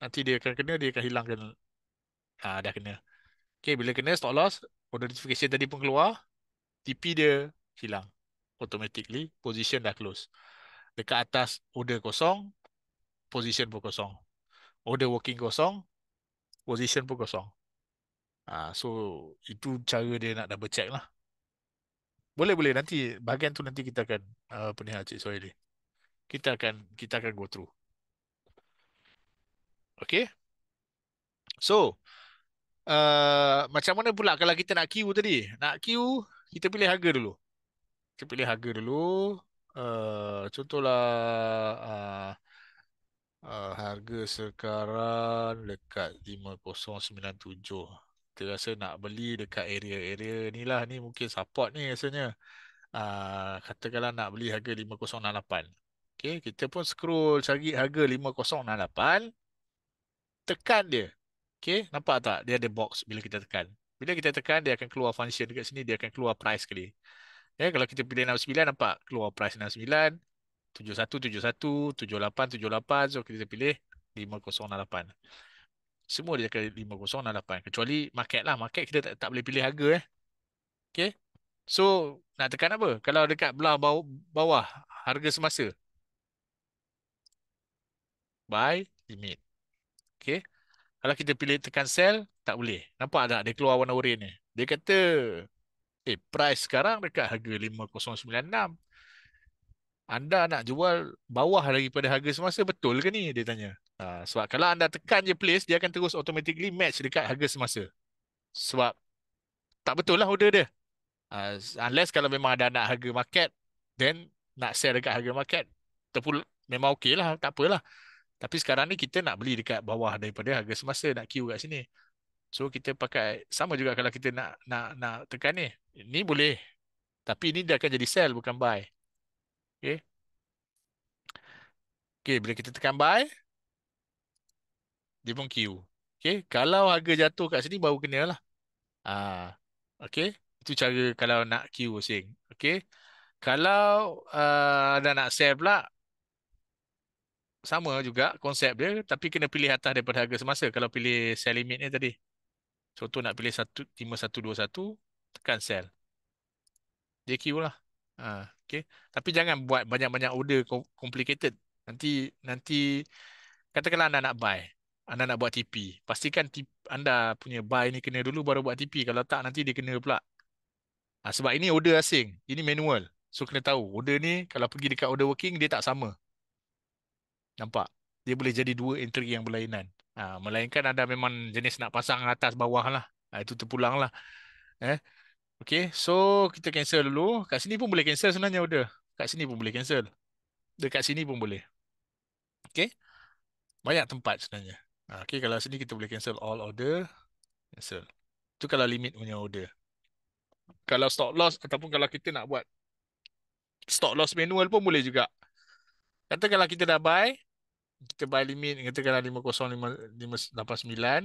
S1: nanti dia akan kena, dia akan hilangkan. Ah, dah kena. Okay, bila kena stop loss, order notification tadi pun keluar, TP dia hilang. Automatically, position dah close. Dekat atas order kosong, position pun kosong. Order working kosong, position pun kosong. Ah, so, itu cara dia nak double check lah. Boleh, boleh. Nanti bahagian tu nanti kita akan uh, penihal Cik Soeli. Kita akan kita akan go through. Okay. So, uh, macam mana pula kalau kita nak queue tadi? Nak queue, kita pilih harga dulu. Kita pilih harga dulu. Uh, contohlah... Uh, Uh, harga sekarang dekat 5097. Kita rasa nak beli dekat area-area ni lah. Ni mungkin support ni rasanya. Uh, katakanlah nak beli harga 5068. Okay, kita pun scroll cari harga 5068 tekan dia. Okay, nampak tak? Dia ada box bila kita tekan. Bila kita tekan, dia akan keluar function dekat sini. Dia akan keluar price sekali. Okay, ya, kalau kita pilih 69, nampak? Keluar price 69. 71, 71. 78, 78. So, kita pilih 5068. Semua dia akan 5068. Kecuali market lah. Market kita tak, tak boleh pilih harga. Eh. Okay. So, nak tekan apa? Kalau dekat belah bawah, bawah harga semasa. Buy limit. Okay, Kalau kita pilih tekan sell, tak boleh. Nampak tak dia keluar warna oranye Dia kata, eh price sekarang dekat harga 5096. Anda nak jual bawah lagi pada harga semasa, betul ke ni? Dia tanya. Ha, sebab kalau anda tekan je place, dia akan terus automatically match dekat harga semasa. Sebab tak betul lah order dia. Ha, unless kalau memang ada nak harga market, then nak sell dekat harga market, terpul memang okey lah, tak apalah. Tapi sekarang ni kita nak beli dekat bawah daripada harga semasa nak queue kat sini. So kita pakai sama juga kalau kita nak nak nak tekan ni. Ni boleh. Tapi ini dia akan jadi sell bukan buy. Okey. Okey, bila kita tekan buy dia pun queue. Okey, kalau harga jatuh kat sini baru kenalah. Ah, uh, okey. Itu cara kalau nak queue sing. Okey. Kalau uh, dah nak sell pula, sama juga konsep dia tapi kena pilih atas daripada harga semasa kalau pilih sell limit ni tadi. Contoh nak pilih 15121 tekan sell. JQ lah. Ha, okay. Tapi jangan buat banyak-banyak order complicated. Nanti nanti katakanlah anda nak buy. Anda nak buat TP. Pastikan tip, anda punya buy ni kena dulu baru buat TP. Kalau tak nanti dia kena pula. Ha, sebab ini order asing. Ini manual. So kena tahu order ni kalau pergi dekat order working dia tak sama. Nampak? Dia boleh jadi dua entry yang berlainan. Ha, melainkan ada memang jenis nak pasang atas bawah lah. Ha, itu terpulang lah. Eh? Okay. So, kita cancel dulu. Kat sini pun boleh cancel sebenarnya. Udah. Kat sini pun boleh cancel. Dekat sini pun boleh. Okay. Banyak tempat sebenarnya. Ha, okay. Kalau sini kita boleh cancel all order. Cancel. Itu kalau limit punya order. Kalau stop loss ataupun kalau kita nak buat stop loss manual pun boleh juga. Kata kalau kita dah buy, kita buy limit katakanlah 50589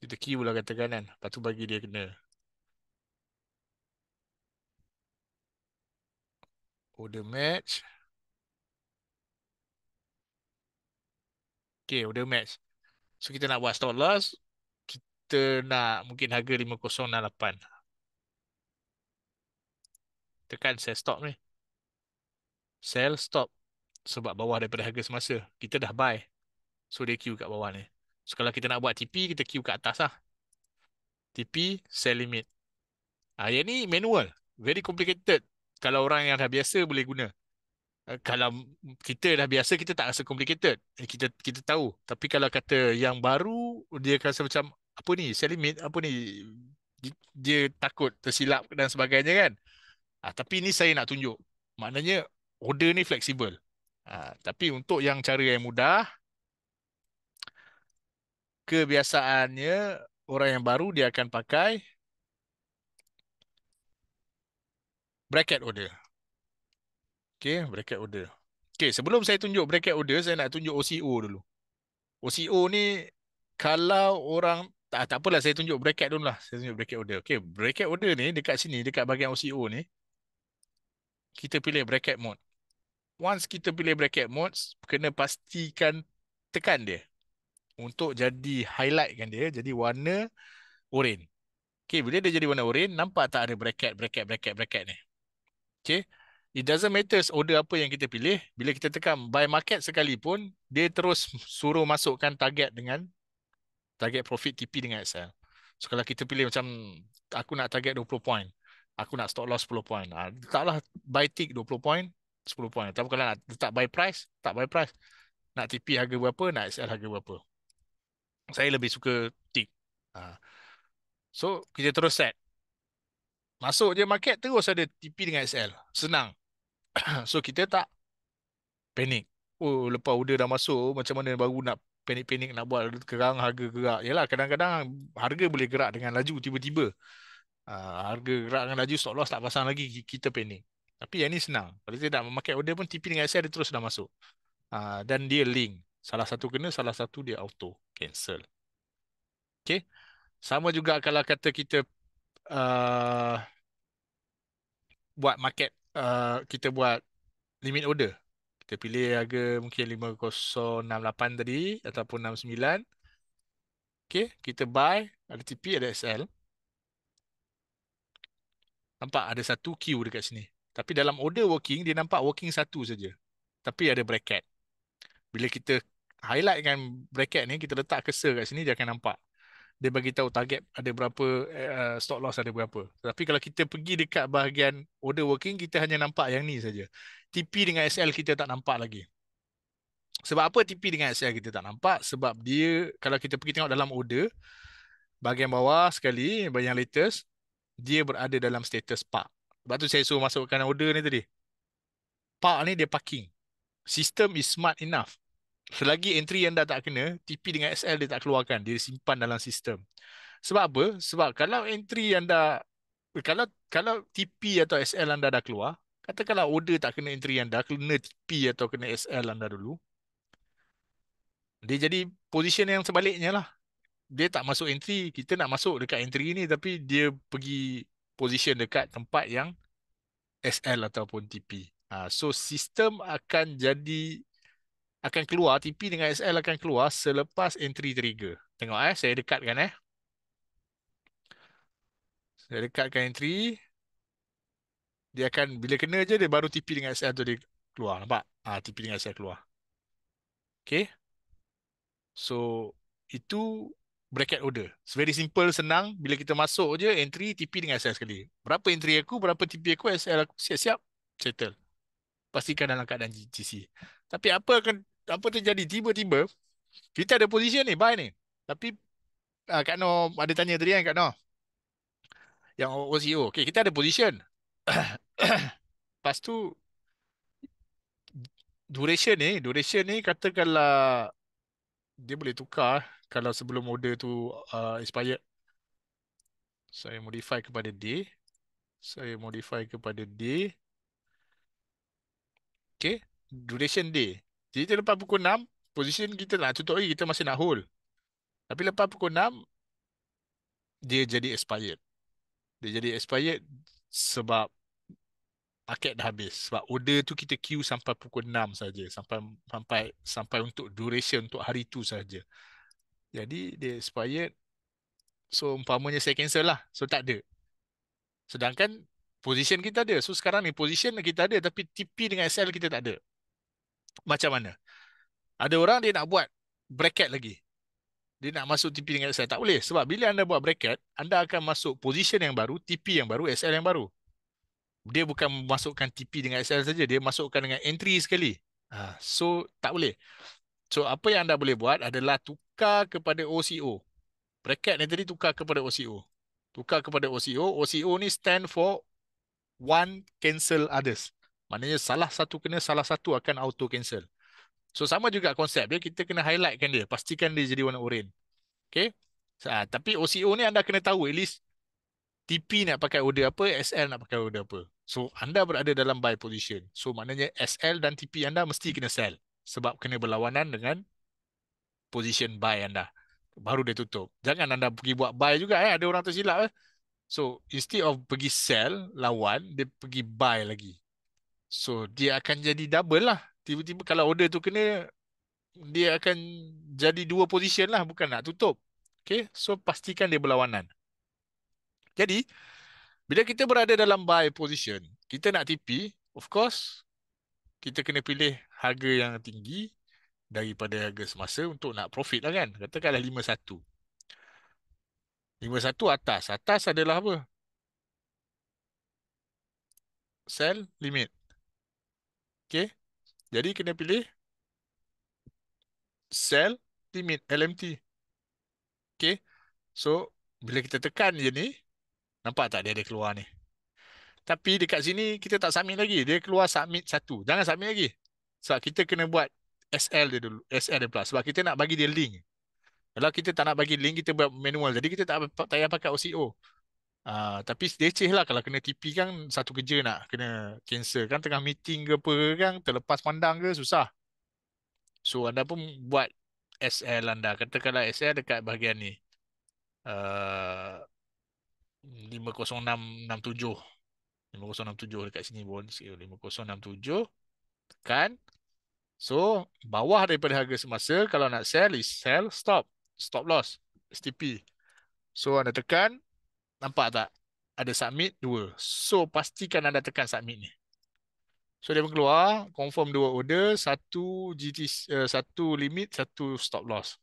S1: kita queue lah katakan kan lepas tu bagi dia kena order oh, match okay order oh, match so kita nak buat stop loss kita nak mungkin harga 5068 tekan saya stop ni sell stop sebab bawah daripada harga semasa. Kita dah buy. So dia queue kat bawah ni. So kalau kita nak buat TP, kita queue kat atas lah. TP, sell limit. Ah, yang ni manual. Very complicated. Kalau orang yang dah biasa boleh guna. Eh, kalau kita dah biasa, kita tak rasa complicated. Eh, kita kita tahu. Tapi kalau kata yang baru, dia rasa macam, apa ni, sell limit, apa ni. Dia, dia takut tersilap dan sebagainya kan. Ah, tapi ni saya nak tunjuk. Maknanya, order ni fleksibel. Ha, tapi untuk yang cara yang mudah, kebiasaannya orang yang baru dia akan pakai bracket order. Okay, bracket order. Okay, sebelum saya tunjuk bracket order, saya nak tunjuk OCO dulu. OCO ni kalau orang tak tak apalah saya tunjuk bracket lah. Saya tunjuk bracket order. Okay, bracket order ni dekat sini dekat bahagian OCO ni kita pilih bracket mode once kita pilih bracket modes kena pastikan tekan dia untuk jadi highlight kan dia jadi warna oren okey bila dia jadi warna oren nampak tak ada bracket bracket bracket bracket ni okey it doesn't matter order apa yang kita pilih bila kita tekan buy market sekalipun dia terus suruh masukkan target dengan target profit TP dengan SL so kalau kita pilih macam aku nak target 20 point aku nak stop loss 10 point. Ah, taklah buy tick 20 point, 10 poin. Tapi kalau nak tak buy price, tak buy price. Nak TP harga berapa, nak SL harga berapa. Saya lebih suka tip. Ha. So, kita terus set. Masuk je market, terus ada TP dengan SL. Senang. so, kita tak panik. Oh, lepas order dah masuk, macam mana baru nak panik-panik nak buat kerang harga gerak. Yalah, kadang-kadang harga boleh gerak dengan laju tiba-tiba. Uh, harga gerak dengan laju, stop loss tak pasang lagi, kita panik. Tapi yang ni senang. Kalau kita nak memakai order pun TP dengan SI dia terus dah masuk. Uh, dan dia link. Salah satu kena, salah satu dia auto cancel. Okay. Sama juga kalau kata kita uh, buat market, uh, kita buat limit order. Kita pilih harga mungkin 5068 tadi ataupun 69. Okay. Kita buy, ada TP, ada SL. Nampak ada satu queue dekat sini. Tapi dalam order working, dia nampak working satu saja. Tapi ada bracket. Bila kita highlight dengan bracket ni, kita letak cursor kat sini, dia akan nampak. Dia bagi tahu target ada berapa, uh, eh, eh, stock loss ada berapa. Tapi kalau kita pergi dekat bahagian order working, kita hanya nampak yang ni saja. TP dengan SL kita tak nampak lagi. Sebab apa TP dengan SL kita tak nampak? Sebab dia, kalau kita pergi tengok dalam order, bahagian bawah sekali, bahagian latest, dia berada dalam status park. Sebab tu saya suruh masukkan order ni tadi. Park ni dia parking. Sistem is smart enough. Selagi entry anda tak kena, TP dengan SL dia tak keluarkan. Dia simpan dalam sistem. Sebab apa? Sebab kalau entry anda, kalau kalau TP atau SL anda dah keluar, katakanlah order tak kena entry anda, kena TP atau kena SL anda dulu, dia jadi position yang sebaliknya lah. Dia tak masuk entry, kita nak masuk dekat entry ni tapi dia pergi position dekat tempat yang SL ataupun TP. Uh, ha, so sistem akan jadi akan keluar TP dengan SL akan keluar selepas entry trigger. Tengok eh saya dekatkan eh. Saya dekatkan entry dia akan bila kena je dia baru TP dengan SL tu dia keluar. Nampak? Ah ha, uh, TP dengan SL keluar. Okay. So itu bracket order. It's very simple, senang. Bila kita masuk je, entry TP dengan SL sekali. Berapa entry aku, berapa TP aku, SL aku siap-siap, settle. Pastikan dalam keadaan GC. Tapi apa akan apa terjadi? Tiba-tiba, kita ada position ni, buy ni. Tapi, uh, Kak Noh ada tanya tadi kan, Kak Noh? Yang OCO. Okay, kita ada position. Lepas tu, duration ni, duration ni katakanlah dia boleh tukar kalau sebelum order tu uh, expired saya modify kepada D, saya modify kepada D, okey duration D. jadi kita lepas pukul 6 position kita lah tutup lagi kita masih nak hold tapi lepas pukul 6 dia jadi expired dia jadi expired sebab paket dah habis sebab order tu kita queue sampai pukul 6 saja sampai sampai sampai untuk duration untuk hari tu saja jadi dia expired. So umpamanya saya cancel lah. So tak ada. Sedangkan position kita ada. So sekarang ni position kita ada tapi TP dengan SL kita tak ada. Macam mana? Ada orang dia nak buat bracket lagi. Dia nak masuk TP dengan SL. Tak boleh. Sebab bila anda buat bracket, anda akan masuk position yang baru, TP yang baru, SL yang baru. Dia bukan masukkan TP dengan SL saja. Dia masukkan dengan entry sekali. Ah, so, tak boleh. So, apa yang anda boleh buat adalah tukar tukar kepada OCO. Bracket yang tadi tukar kepada OCO. Tukar kepada OCO. OCO ni stand for one cancel others. Maknanya salah satu kena, salah satu akan auto cancel. So sama juga konsep dia. Kita kena highlightkan dia. Pastikan dia jadi warna oranye. Okay. Ha, tapi OCO ni anda kena tahu at least TP nak pakai order apa, SL nak pakai order apa. So anda berada dalam buy position. So maknanya SL dan TP anda mesti kena sell. Sebab kena berlawanan dengan position buy anda baru dia tutup. Jangan anda pergi buat buy juga eh ada orang tersilap eh. So instead of pergi sell lawan dia pergi buy lagi. So dia akan jadi double lah. Tiba-tiba kalau order tu kena dia akan jadi dua position lah bukan nak tutup. Okay, so pastikan dia berlawanan. Jadi, bila kita berada dalam buy position, kita nak tipi. of course, kita kena pilih harga yang tinggi daripada harga semasa untuk nak profit lah kan. Katakanlah 51. 51 atas. Atas adalah apa? Sell limit. Okay. Jadi kena pilih sell limit LMT. Okay. So, bila kita tekan je ni, nampak tak dia ada keluar ni? Tapi dekat sini kita tak submit lagi. Dia keluar submit satu. Jangan submit lagi. Sebab kita kena buat SL dia dulu, SL dia plus. Sebab kita nak bagi dia link. Kalau kita tak nak bagi link, kita buat manual. Jadi kita tak, tak payah pakai OCO. Uh, ah, tapi leceh lah kalau kena TP kan, satu kerja nak kena cancel. Kan tengah meeting ke apa kan, terlepas pandang ke, susah. So anda pun buat SL anda. Katakanlah SL dekat bahagian ni. Uh, 50667. 5067 dekat sini pun. 5067. Tekan. So, bawah daripada harga semasa, kalau nak sell, is sell, stop. Stop loss, STP. So, anda tekan, nampak tak? Ada submit, dua. So, pastikan anda tekan submit ni. So, dia keluar, confirm dua order, satu GT, uh, eh, satu limit, satu stop loss.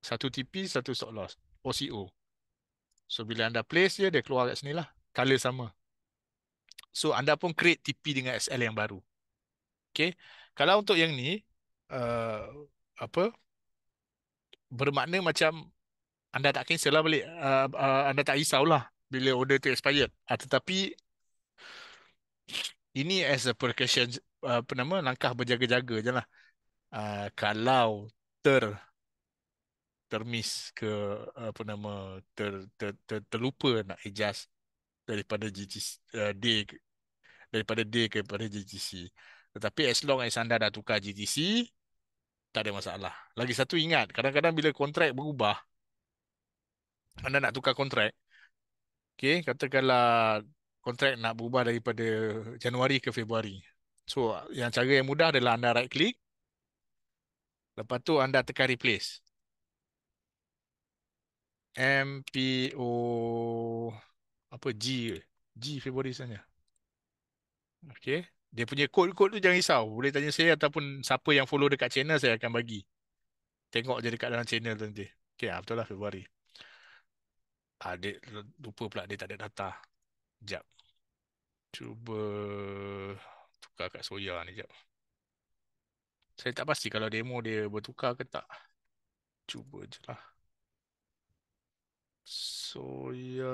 S1: Satu TP, satu stop loss. OCO. So, bila anda place dia, dia keluar kat sini lah. Color sama. So, anda pun create TP dengan SL yang baru. Okay. Kalau untuk yang ni uh, apa bermakna macam anda tak cancel lah balik uh, uh, anda tak lah bila order tu expired uh, ah, tetapi ini as a precaution uh, apa nama langkah berjaga-jaga je lah uh, kalau ter termis ke uh, apa nama ter, ter, ter, terlupa nak adjust daripada GTC uh, day daripada day kepada GTC tetapi as long as anda dah tukar GTC, tak ada masalah. Lagi satu ingat, kadang-kadang bila kontrak berubah, anda nak tukar kontrak, okay, katakanlah kontrak nak berubah daripada Januari ke Februari. So, yang cara yang mudah adalah anda right click, lepas tu anda tekan replace. MPO apa G G Februari sebenarnya. Okay dia punya kod-kod tu jangan risau. Boleh tanya saya ataupun siapa yang follow dekat channel saya akan bagi. Tengok je dekat dalam channel tu nanti. Okay, ah, betul lah Februari. Ah, lupa pula dia tak ada data. Sekejap. Cuba tukar kat Soya ni sekejap. Saya tak pasti kalau demo dia bertukar ke tak. Cuba je lah. Soya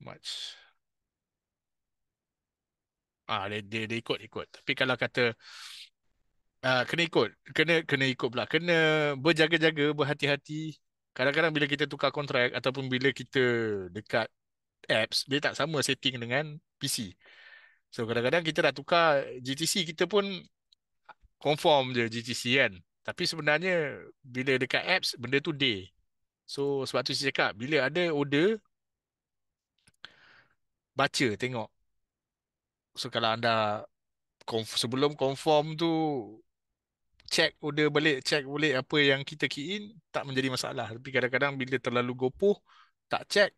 S1: March. Ah, dia, dia, dia ikut, ikut. Tapi kalau kata ah kena ikut, kena kena ikut pula. Kena berjaga-jaga, berhati-hati. Kadang-kadang bila kita tukar kontrak ataupun bila kita dekat apps, dia tak sama setting dengan PC. So kadang-kadang kita dah tukar GTC, kita pun conform je GTC kan. Tapi sebenarnya bila dekat apps, benda tu day. So sebab tu saya cakap, bila ada order, baca, tengok. So kalau anda sebelum confirm tu check order balik, check balik apa yang kita key in, tak menjadi masalah. Tapi kadang-kadang bila terlalu gopoh, tak check,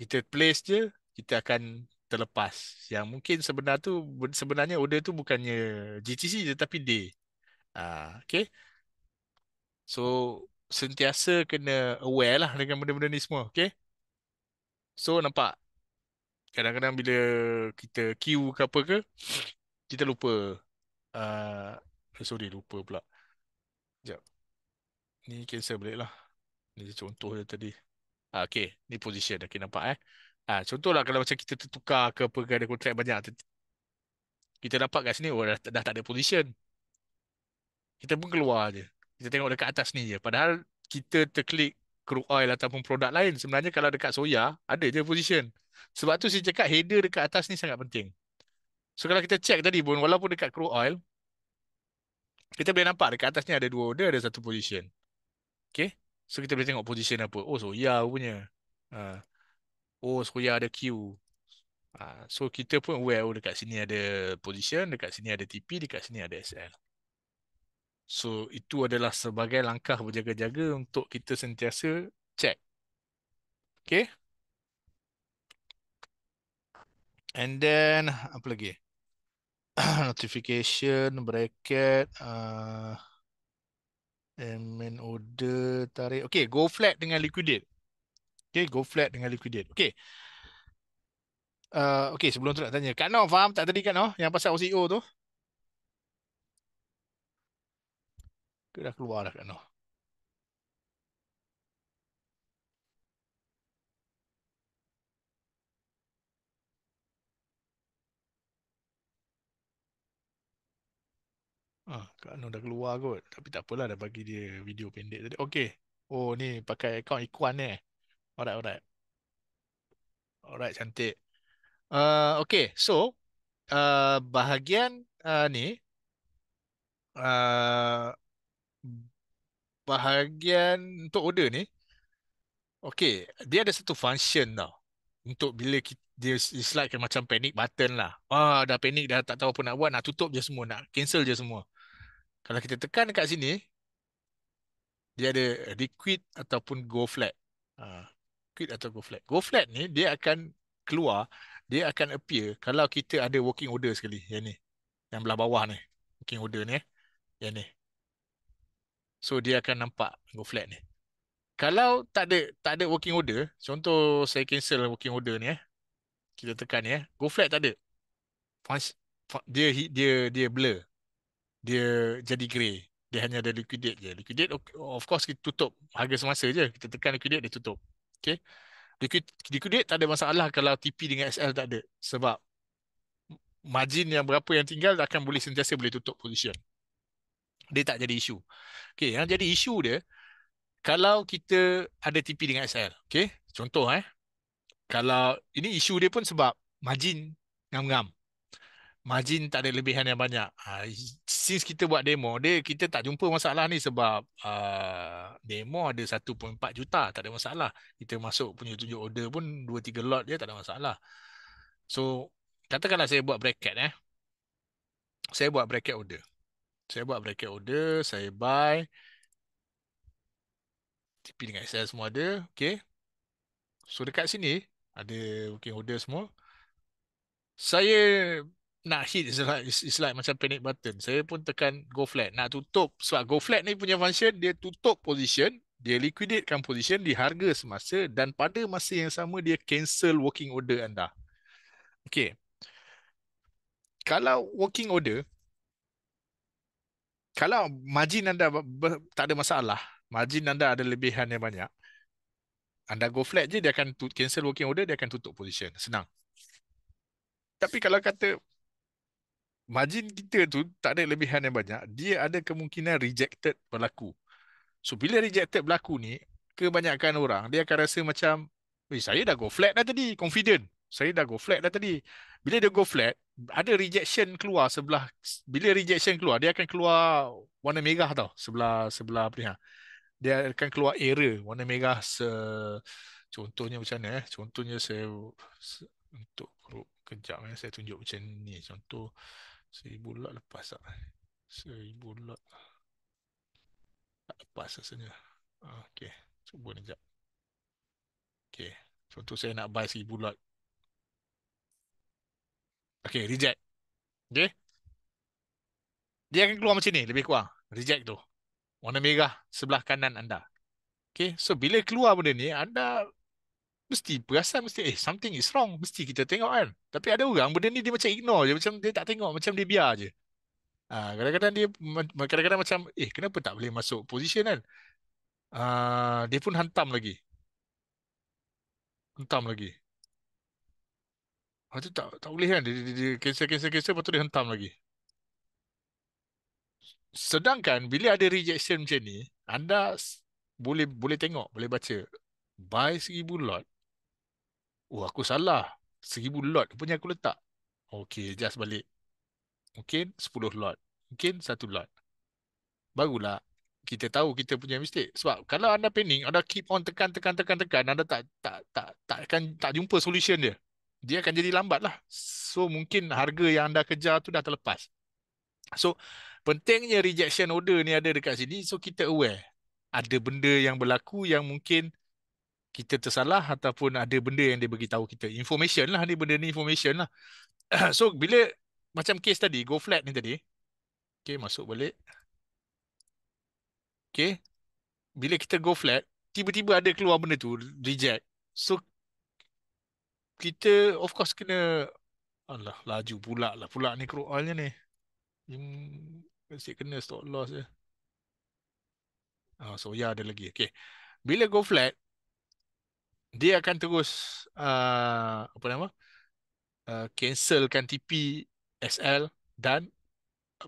S1: kita place je, kita akan terlepas. Yang mungkin sebenar tu, sebenarnya order tu bukannya GTC tetapi D. Uh, ah, okay. So, sentiasa kena aware lah dengan benda-benda ni semua. Okay. So, nampak? kadang-kadang bila kita queue ke apa ke kita lupa uh, sorry lupa pula jap ni cancel balik lah ni contoh dia tadi ah, okay ni position dah okay, nampak eh ah, lah kalau macam kita tertukar ke apa ke ada kontrak banyak kita dapat kat sini oh, dah, dah tak ada position kita pun keluar je kita tengok dekat atas ni je padahal kita terklik crude oil ataupun produk lain. Sebenarnya kalau dekat soya, ada je position. Sebab tu saya cakap header dekat atas ni sangat penting. So kalau kita check tadi pun, walaupun dekat crude oil, kita boleh nampak dekat atas ni ada dua order, ada satu position. Okay. So kita boleh tengok position apa. Oh soya punya. Uh, oh soya ada Q. Ha. so kita pun aware oh, dekat sini ada position, dekat sini ada TP, dekat sini ada SL. So itu adalah sebagai langkah berjaga-jaga untuk kita sentiasa check. Okay. And then apa lagi? Notification bracket uh, admin order tarik. Okay, go flat dengan liquidate. Okay, go flat dengan liquidate. Okay. Uh, okay, sebelum tu nak tanya. Kak Noh, faham tak tadi Kak Noh yang pasal OCO e tu? Kau dah keluar dah kat noh. Ah, Kak Noh dah keluar kot. Tapi tak apalah dah bagi dia video pendek tadi. Okay. Oh ni pakai akaun ikuan ni. Eh? Alright, alright. Alright, cantik. Uh, ah, okay, so uh, bahagian uh, ni uh, bahagian untuk order ni okey dia ada satu function tau untuk bila kita, dia slide macam panic button lah ah dah panic dah tak tahu apa nak buat nak tutup je semua nak cancel je semua kalau kita tekan dekat sini dia ada liquid ataupun go flat ah liquid atau go flat go flat ni dia akan keluar dia akan appear kalau kita ada working order sekali yang ni yang belah bawah ni working order ni eh. yang ni So dia akan nampak go flat ni. Kalau tak ada tak ada working order, contoh saya cancel working order ni eh. Kita tekan ni eh. Go flat tak ada. Fons, fons, dia dia dia blur. Dia jadi grey. Dia hanya ada liquidate je. Liquidate okay. of course kita tutup harga semasa je. Kita tekan liquidate dia tutup. Okay. Liquid, liquidate tak ada masalah kalau TP dengan SL tak ada. Sebab margin yang berapa yang tinggal akan boleh sentiasa boleh tutup position dia tak jadi isu. Okey, yang jadi isu dia kalau kita ada TP dengan SL. Okey, contoh eh. Kalau ini isu dia pun sebab margin ngam-ngam. Margin tak ada lebihan yang banyak. Ha, since kita buat demo, dia kita tak jumpa masalah ni sebab uh, demo ada 1.4 juta, tak ada masalah. Kita masuk punya tujuh order pun 2-3 lot dia tak ada masalah. So, katakanlah saya buat bracket eh. Saya buat bracket order saya buat bracket order, saya buy. TP dengan XL semua ada. okey. So dekat sini, ada booking order semua. Saya nak hit, it's like, it's like macam panic button. Saya pun tekan go flat. Nak tutup, sebab go flat ni punya function, dia tutup position, dia liquidatekan position di harga semasa dan pada masa yang sama, dia cancel working order anda. okey. Kalau working order, kalau margin anda tak ada masalah, margin anda ada lebihan yang banyak, anda go flat je, dia akan cancel working order, dia akan tutup position. Senang. Tapi kalau kata margin kita tu tak ada lebihan yang banyak, dia ada kemungkinan rejected berlaku. So bila rejected berlaku ni, kebanyakan orang dia akan rasa macam, saya dah go flat dah tadi, confident saya dah go flat dah tadi. Bila dia go flat, ada rejection keluar sebelah. Bila rejection keluar, dia akan keluar warna merah tau. Sebelah, sebelah apa ni ha. Dia akan keluar error. Warna merah se... Contohnya macam ni eh. Contohnya saya... Se, untuk grup kejap eh. Saya tunjuk macam ni. Contoh seribu lot lepas tak. Seribu lot. Tak lepas rasanya. Ah, okay. Cuba ni sekejap. Okay. Contoh saya nak buy seribu lot. Okay, reject. Okay. Dia akan keluar macam ni, lebih kurang. Reject tu. Warna merah sebelah kanan anda. Okay, so bila keluar benda ni, anda mesti perasan, mesti, eh, something is wrong. Mesti kita tengok kan. Tapi ada orang, benda ni dia macam ignore je. Macam dia tak tengok, macam dia biar je. Ah, kadang-kadang dia, kadang-kadang macam, eh, kenapa tak boleh masuk position kan? Ah, dia pun hantam lagi. Hantam lagi. Lepas ah, tu tak, tak boleh kan. Dia, dia, dia cancel, cancel, cancel. Lepas tu dia hentam lagi. Sedangkan bila ada rejection macam ni, anda boleh boleh tengok, boleh baca. Buy seribu lot. Oh, aku salah. Seribu lot punya aku letak. Okay, just balik. Mungkin sepuluh lot. Mungkin satu lot. Barulah kita tahu kita punya mistake. Sebab kalau anda pening, anda keep on tekan, tekan, tekan, tekan, anda tak tak tak tak akan tak jumpa solution dia dia akan jadi lambat lah. So mungkin harga yang anda kejar tu dah terlepas. So pentingnya rejection order ni ada dekat sini. So kita aware ada benda yang berlaku yang mungkin kita tersalah ataupun ada benda yang dia bagi tahu kita. Information lah ni benda ni information lah. So bila macam case tadi, go flat ni tadi. Okay, masuk balik. Okay. Bila kita go flat, tiba-tiba ada keluar benda tu, reject. So kita of course kena alah laju pula lah pula ni crude oilnya ni yang mesti kena stock loss je ah, so ya ada lagi Okey, bila go flat dia akan terus uh, apa nama uh, cancelkan TP SL dan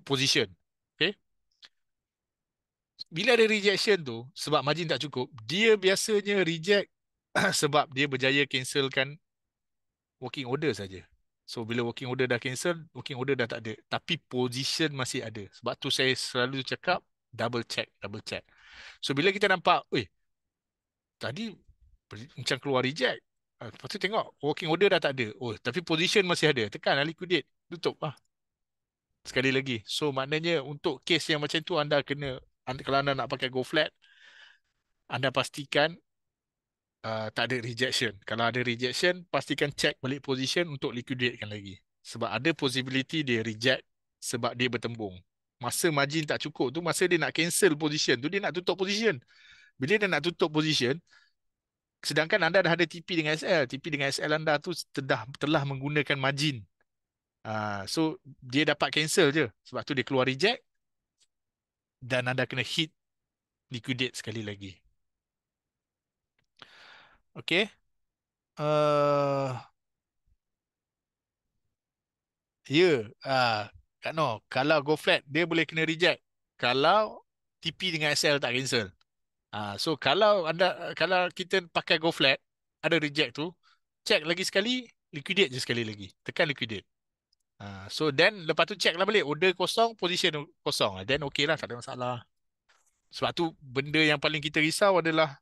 S1: position Okey. bila ada rejection tu sebab margin tak cukup dia biasanya reject sebab dia berjaya cancelkan working order saja. So bila working order dah cancel, working order dah tak ada. Tapi position masih ada. Sebab tu saya selalu cakap double check, double check. So bila kita nampak, eh tadi macam keluar reject. Ah, lepas tu tengok working order dah tak ada. Oh, tapi position masih ada. Tekan liquidate, tutup ah. Sekali lagi. So maknanya untuk case yang macam tu anda kena kalau anda nak pakai go flat anda pastikan Uh, tak ada rejection. Kalau ada rejection, pastikan check balik position untuk liquidatekan lagi. Sebab ada possibility dia reject sebab dia bertembung. Masa margin tak cukup tu, masa dia nak cancel position tu, dia nak tutup position. Bila dia nak tutup position, sedangkan anda dah ada TP dengan SL. TP dengan SL anda tu telah, telah menggunakan margin. Uh, so, dia dapat cancel je. Sebab tu dia keluar reject dan anda kena hit liquidate sekali lagi. Okay. Uh, ya. Yeah. Uh, Kak Noh, kalau go flat, dia boleh kena reject. Kalau TP dengan SL tak cancel. Uh, so, kalau anda kalau kita pakai go flat, ada reject tu, check lagi sekali, liquidate je sekali lagi. Tekan liquidate. Uh, so then lepas tu check lah balik order kosong position kosong ah, then okey lah tak ada masalah sebab tu benda yang paling kita risau adalah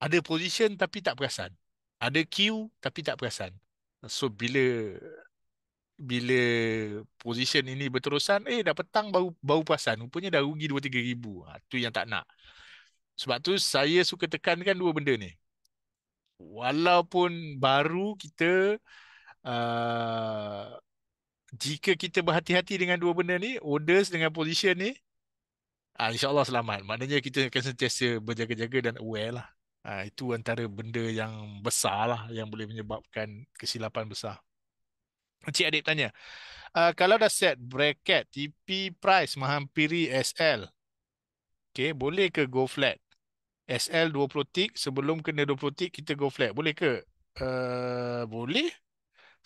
S1: ada position tapi tak perasan ada cue tapi tak perasan so bila bila position ini berterusan eh dah petang baru baru perasan rupanya dah rugi 2 3 ribu ha, tu yang tak nak sebab tu saya suka tekankan dua benda ni walaupun baru kita uh, jika kita berhati-hati dengan dua benda ni orders dengan position ni Ah, insyaAllah selamat. Maknanya kita akan sentiasa berjaga-jaga dan aware lah. Uh, itu antara benda yang besar lah yang boleh menyebabkan kesilapan besar. Encik Adib tanya, uh, kalau dah set bracket TP price menghampiri SL, okay, boleh ke go flat? SL 20 tick sebelum kena 20 tick kita go flat. Boleh ke? Uh, boleh.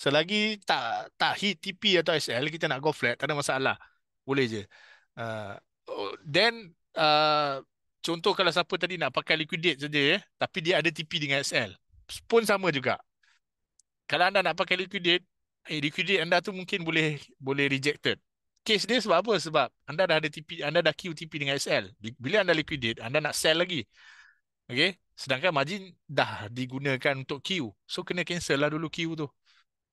S1: Selagi tak tak hit TP atau SL kita nak go flat tak ada masalah. Boleh je. Uh, then uh, contoh kalau siapa tadi nak pakai liquidate saja eh, tapi dia ada TP dengan SL. Pun sama juga. Kalau anda nak pakai liquidate, eh, liquidate anda tu mungkin boleh boleh rejected. Case dia sebab apa? Sebab anda dah ada TP, anda dah QTP dengan SL. Bila anda liquidate, anda nak sell lagi. Okay? Sedangkan margin dah digunakan untuk Q. So, kena cancel lah dulu Q tu.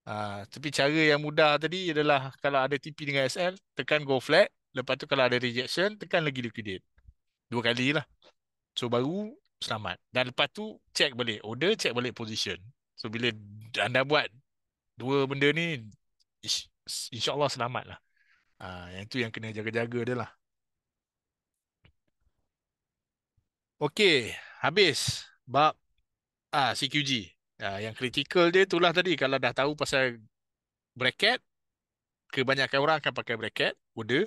S1: Uh, tapi cara yang mudah tadi adalah kalau ada TP dengan SL, tekan go flat. Lepas tu kalau ada rejection, tekan lagi liquidate dua kali lah. So baru selamat. Dan lepas tu check balik order, check balik position. So bila anda buat dua benda ni, insyaAllah selamat lah. Ha, yang tu yang kena jaga-jaga dia lah. Okay, habis bab ah ha, CQG. Ha, ah, yang kritikal dia itulah tadi. Kalau dah tahu pasal bracket, kebanyakan orang akan pakai bracket, order.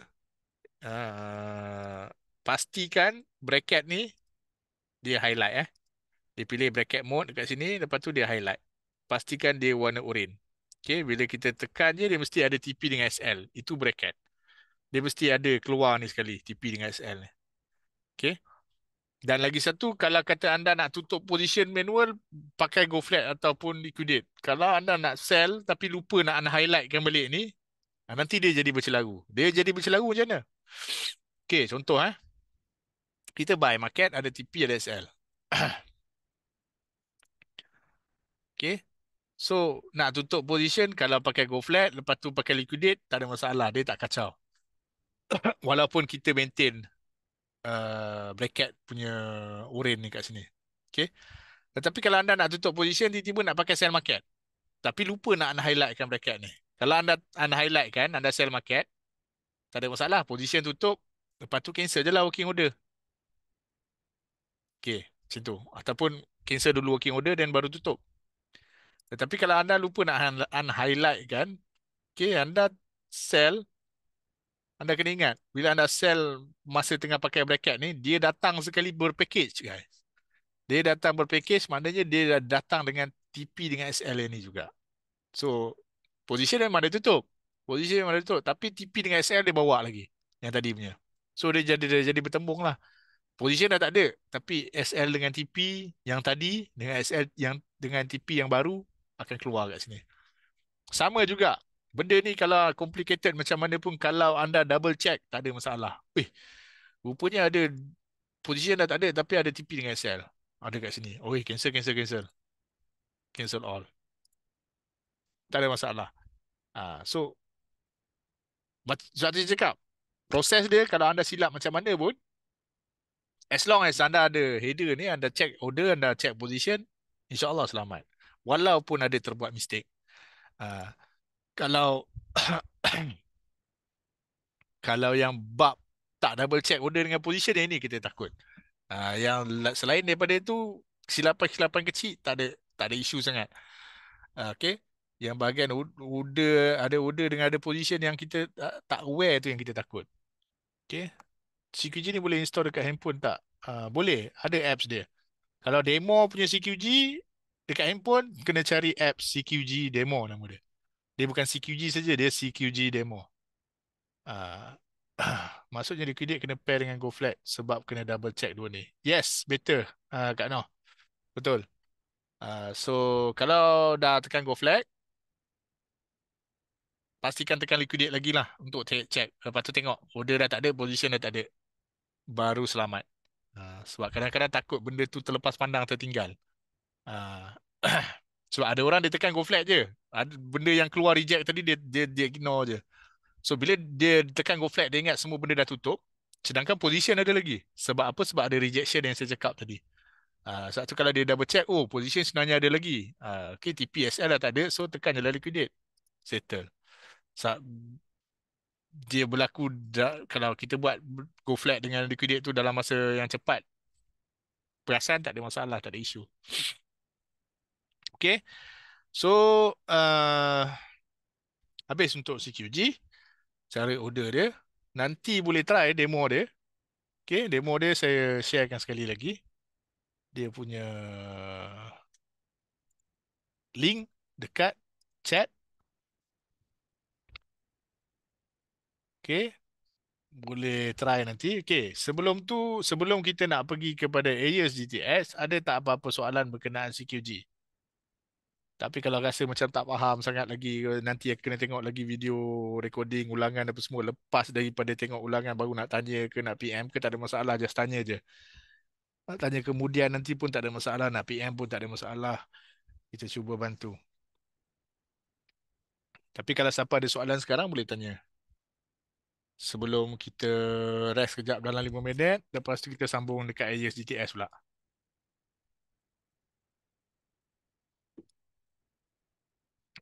S1: Uh, pastikan bracket ni dia highlight eh. Dia pilih bracket mode dekat sini lepas tu dia highlight. Pastikan dia warna oren. Okey, bila kita tekan je dia mesti ada TP dengan SL. Itu bracket. Dia mesti ada keluar ni sekali TP dengan SL ni. Okey. Dan lagi satu kalau kata anda nak tutup position manual pakai go flat ataupun liquidate. Kalau anda nak sell tapi lupa nak unhighlightkan balik ni, ah, nanti dia jadi bercelaru. Dia jadi bercelaru macam mana? Okey, contoh eh. Ha? kita buy market ada TP ada SL. okay. So nak tutup position kalau pakai go flat lepas tu pakai liquidate tak ada masalah dia tak kacau. Walaupun kita maintain uh, bracket punya orange ni kat sini. Okay. Tetapi kalau anda nak tutup position tiba-tiba nak pakai sell market. Tapi lupa nak highlightkan bracket ni. Kalau anda highlightkan anda sell market tak ada masalah position tutup lepas tu cancel je lah working order. Okay, macam tu. Ataupun cancel dulu working order dan baru tutup. Tetapi kalau anda lupa nak un-highlight kan, Okay, anda sell, anda kena ingat, bila anda sell masa tengah pakai bracket ni, dia datang sekali berpackage guys. Dia datang berpackage, maknanya dia dah datang dengan TP dengan SL ni juga. So, posisi dia memang dia tutup. posisi dia memang dia tutup. Tapi TP dengan SL dia bawa lagi. Yang tadi punya. So, dia jadi dia jadi bertembung lah position dah tak ada tapi SL dengan TP yang tadi dengan SL yang dengan TP yang baru akan keluar kat sini sama juga benda ni kalau complicated macam mana pun kalau anda double check tak ada masalah weh rupanya ada position dah tak ada tapi ada TP dengan SL ada kat sini weh oh, cancel cancel cancel cancel all tak ada masalah Ah, so sebab tu cakap proses dia kalau anda silap macam mana pun As long as anda ada header ni, anda check order, anda check position, insyaAllah selamat. Walaupun ada terbuat mistake. Uh, kalau kalau yang bab tak double check order dengan position, yang eh, ini kita takut. Uh, yang selain daripada itu, silapan silapan kecil, tak ada, tak ada isu sangat. Uh, okay. Yang bahagian order, ada order dengan ada position yang kita tak aware tu yang kita takut. Okay. CQG ni boleh install dekat handphone tak? Uh, boleh, ada apps dia. Kalau demo punya CQG dekat handphone, kena cari app CQG demo nama dia. Dia bukan CQG saja, dia CQG demo. Uh, maksudnya liquidate kena pair dengan GoFlat sebab kena double check dua ni. Yes, better uh, Kak Noh. Betul. Uh, so, kalau dah tekan GoFlat, pastikan tekan liquidate lagi lah untuk check. Lepas tu tengok, order dah tak ada, position dah tak ada baru selamat. Uh, sebab kadang-kadang takut benda tu terlepas pandang tertinggal. Uh, sebab ada orang dia tekan go flat je. Ada benda yang keluar reject tadi dia dia, dia ignore je. So bila dia tekan go flat dia ingat semua benda dah tutup. Sedangkan position ada lagi. Sebab apa? Sebab ada rejection yang saya cakap tadi. Uh, sebab tu kalau dia double check, oh position sebenarnya ada lagi. Uh, okay, TPSL dah tak ada. So tekan je lah liquidate. Settle. Sebab dia berlaku da- kalau kita buat go flat dengan liquidate tu dalam masa yang cepat perasaan tak ada masalah tak ada isu okay so uh, habis untuk CQG cara order dia nanti boleh try demo dia okay demo dia saya sharekan sekali lagi dia punya link dekat chat Okay. Boleh try nanti. Okay. Sebelum tu, sebelum kita nak pergi kepada AES GTS, ada tak apa-apa soalan berkenaan CQG? Tapi kalau rasa macam tak faham sangat lagi, nanti aku kena tengok lagi video recording, ulangan apa semua. Lepas daripada tengok ulangan, baru nak tanya ke nak PM ke, tak ada masalah. Just tanya je. Nak tanya kemudian nanti pun tak ada masalah. Nak PM pun tak ada masalah. Kita cuba bantu. Tapi kalau siapa ada soalan sekarang, boleh tanya sebelum kita rest sekejap dalam 5 minit lepas tu kita sambung dekat AES GTS pula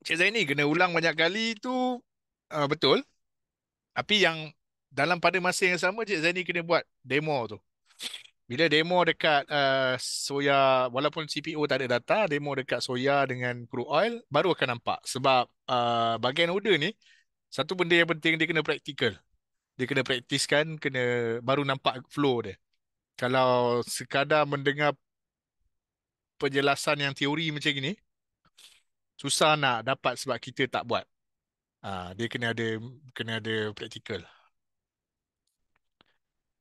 S1: Cik Zaini kena ulang banyak kali tu uh, betul tapi yang dalam pada masa yang sama Cik Zaini kena buat demo tu bila demo dekat uh, soya walaupun CPO tak ada data demo dekat soya dengan crude oil baru akan nampak sebab uh, ah, bagian order ni satu benda yang penting dia kena praktikal dia kena praktiskan kena baru nampak flow dia kalau sekadar mendengar penjelasan yang teori macam gini susah nak dapat sebab kita tak buat uh, dia kena ada kena ada praktikal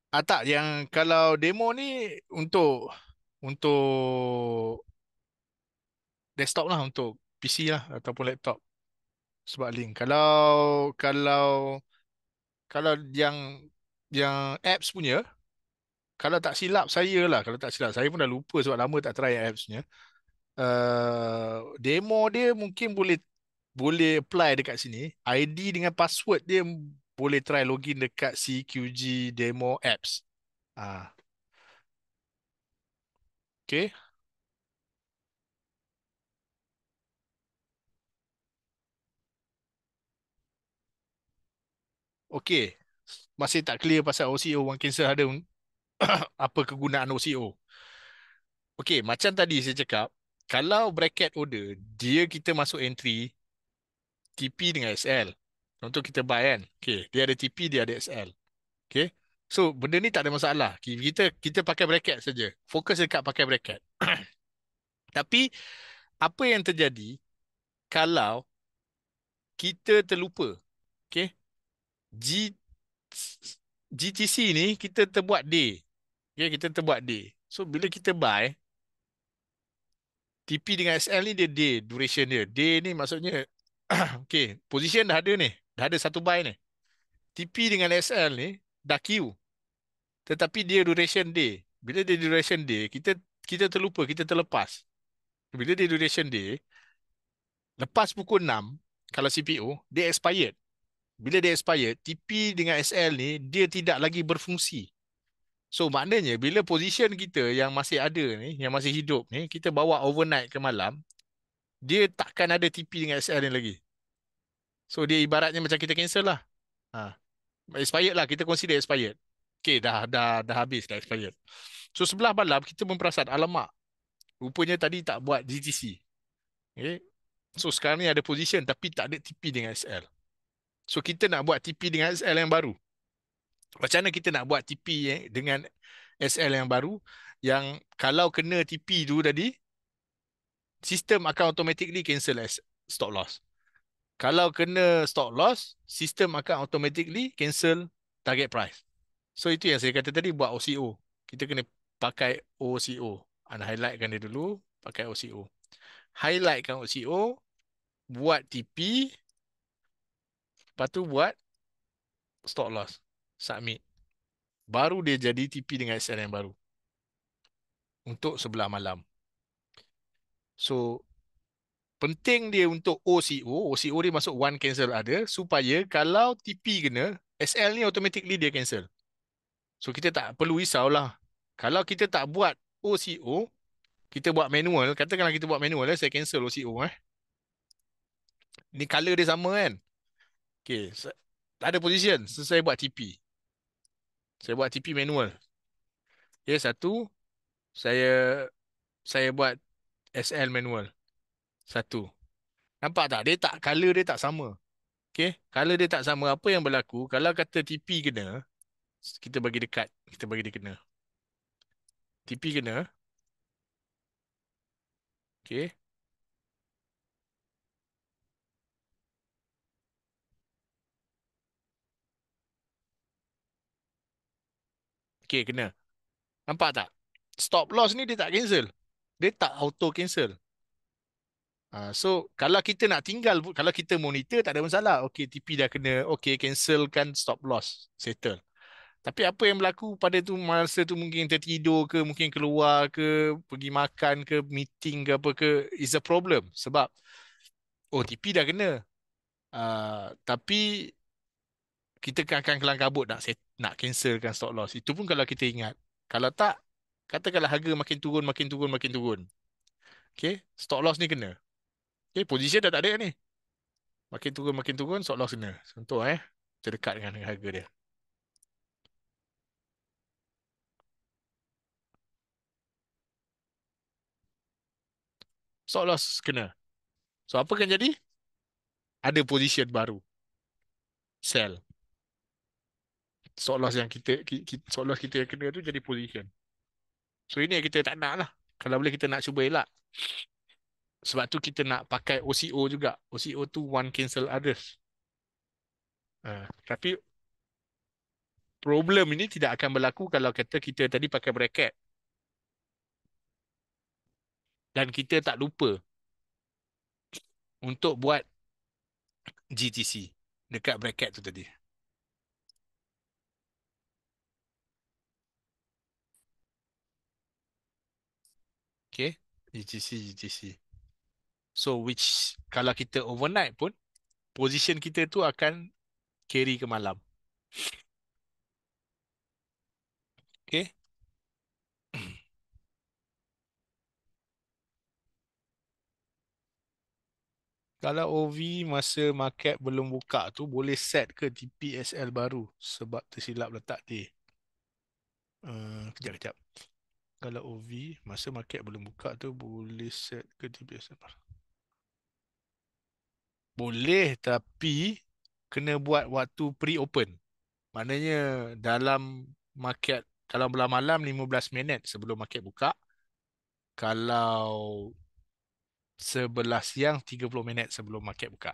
S1: Ah, tak, yang kalau demo ni untuk untuk desktop lah untuk PC lah ataupun laptop sebab link. Kalau kalau kalau yang yang apps punya kalau tak silap saya lah kalau tak silap saya pun dah lupa sebab lama tak try appsnya uh, eh, demo dia mungkin boleh boleh apply dekat sini ID dengan password dia boleh try login dekat CQG demo apps ah uh. okay Okey, masih tak clear pasal OCO Wang Kinsel ada apa kegunaan OCO. Okey, macam tadi saya cakap, kalau bracket order, dia kita masuk entry TP dengan SL. Contoh kita buy kan. Okay, dia ada TP, dia ada SL. Okey, so benda ni tak ada masalah. Kita kita pakai bracket saja. Fokus dekat pakai bracket. Tapi, apa yang terjadi kalau kita terlupa? Okey. G, GTC ni kita terbuat day. Okay, kita terbuat D. So bila kita buy, TP dengan SL ni dia D duration dia. D ni maksudnya, okay, position dah ada ni. Dah ada satu buy ni. TP dengan SL ni dah queue. Tetapi dia duration D. Bila dia duration D, kita kita terlupa, kita terlepas. Bila dia duration D, lepas pukul 6, kalau CPU dia expired bila dia expired, TP dengan SL ni dia tidak lagi berfungsi. So maknanya bila position kita yang masih ada ni, yang masih hidup ni, kita bawa overnight ke malam, dia takkan ada TP dengan SL ni lagi. So dia ibaratnya macam kita cancel lah. Ha. Expired lah, kita consider expired. Okay, dah, dah, dah habis dah expired. So sebelah malam kita memperasan, alamak, rupanya tadi tak buat GTC. Okay. So sekarang ni ada position tapi tak ada TP dengan SL. So kita nak buat TP dengan SL yang baru. Macam mana kita nak buat TP eh, dengan SL yang baru yang kalau kena TP tu tadi, sistem akan automatically cancel as stop loss. Kalau kena stop loss, sistem akan automatically cancel target price. So itu yang saya kata tadi buat OCO. Kita kena pakai OCO. Anda highlightkan dia dulu, pakai OCO. Highlightkan OCO, buat TP Lepas tu buat stop loss. Submit. Baru dia jadi TP dengan SL yang baru. Untuk sebelah malam. So, penting dia untuk OCO. OCO dia masuk one cancel ada. Supaya kalau TP kena, SL ni automatically dia cancel. So, kita tak perlu lah Kalau kita tak buat OCO, kita buat manual. Katakanlah kita buat manual, eh, saya cancel OCO. Eh. Ni color dia sama kan? Okay. Tak ada position. So, saya buat TP. Saya buat TP manual. Okay. Satu. Saya saya buat SL manual. Satu. Nampak tak? Dia tak, color dia tak sama. Okay. Color dia tak sama. Apa yang berlaku? Kalau kata TP kena, kita bagi dekat. Kita bagi dia kena. TP kena. Okay. Okay, kena. Nampak tak? Stop loss ni dia tak cancel. Dia tak auto cancel. Uh, so, kalau kita nak tinggal, kalau kita monitor, tak ada masalah. Okay, TP dah kena. Okay, cancelkan stop loss. Settle. Tapi apa yang berlaku pada tu masa tu mungkin tertidur ke, mungkin keluar ke, pergi makan ke, meeting ke apa ke, is a problem. Sebab, oh TP dah kena. Uh, tapi kita kan akan kelang kabut nak set, nak cancelkan stock loss. Itu pun kalau kita ingat. Kalau tak, katakanlah harga makin turun, makin turun, makin turun. Okay, stock loss ni kena. Okay, position dah tak ada ni. Makin turun, makin turun, stock loss kena. Contoh eh, terdekat dengan harga dia. Stock loss kena. So, apa akan jadi? Ada position baru. Sell solos yang kita solos kita yang kena tu jadi position. So ini yang kita tak nak lah. Kalau boleh kita nak cuba elak. Sebab tu kita nak pakai OCO juga. OCO tu one cancel others. Uh, tapi problem ini tidak akan berlaku kalau kata kita tadi pakai bracket. Dan kita tak lupa untuk buat GTC dekat bracket tu tadi. Okay. GTC, GTC. So which kalau kita overnight pun position kita tu akan carry ke malam. Okay. kalau OV masa market belum buka tu boleh set ke TPSL baru sebab tersilap letak day. Uh, eh, kejap, kejap kalau OV masa market belum buka tu boleh set ke TPSMR boleh tapi kena buat waktu pre-open maknanya dalam market kalau belah malam 15 minit sebelum market buka kalau sebelah siang 30 minit sebelum market buka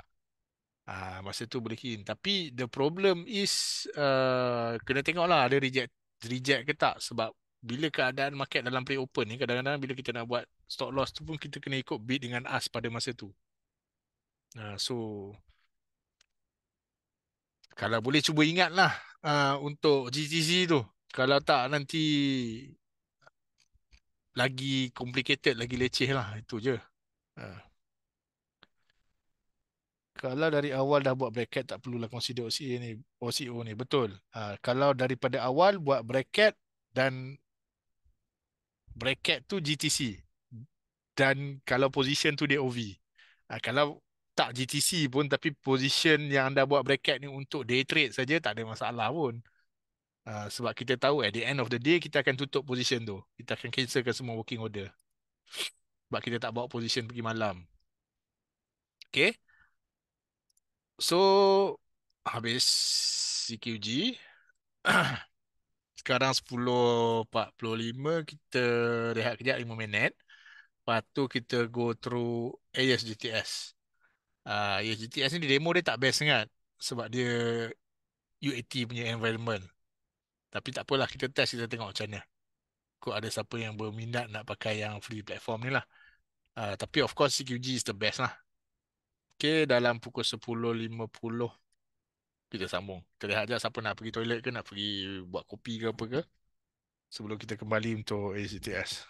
S1: Ah ha, masa tu boleh in tapi the problem is uh, kena lah ada reject reject ke tak sebab bila keadaan market dalam pre-open ni kadang-kadang bila kita nak buat stop loss tu pun kita kena ikut bid dengan ask pada masa tu. Uh, so kalau boleh cuba ingatlah uh, untuk GTC tu. Kalau tak nanti lagi complicated, lagi leceh lah. Itu je. Ha. Kalau dari awal dah buat bracket, tak perlulah consider OCO ni. OCO ni. Betul. Ha. Kalau daripada awal buat bracket dan bracket tu GTC dan kalau position tu DOV uh, ah, kalau tak GTC pun tapi position yang anda buat bracket ni untuk day trade saja tak ada masalah pun uh, sebab kita tahu at the end of the day kita akan tutup position tu kita akan cancelkan semua working order sebab kita tak bawa position pergi malam okay so habis CQG sekarang 10.45 kita rehat kejap 5 minit lepas tu kita go through GTS. Ah, uh, GTS ni di demo dia tak best sangat sebab dia UAT punya environment tapi tak apalah kita test kita tengok macam mana kok ada siapa yang berminat nak pakai yang free platform ni lah uh, tapi of course CQG is the best lah Okay, dalam pukul 10.50 kita sambung. Kita lihat je siapa nak pergi toilet ke, nak pergi buat kopi ke apa ke. Sebelum kita kembali untuk ACTS.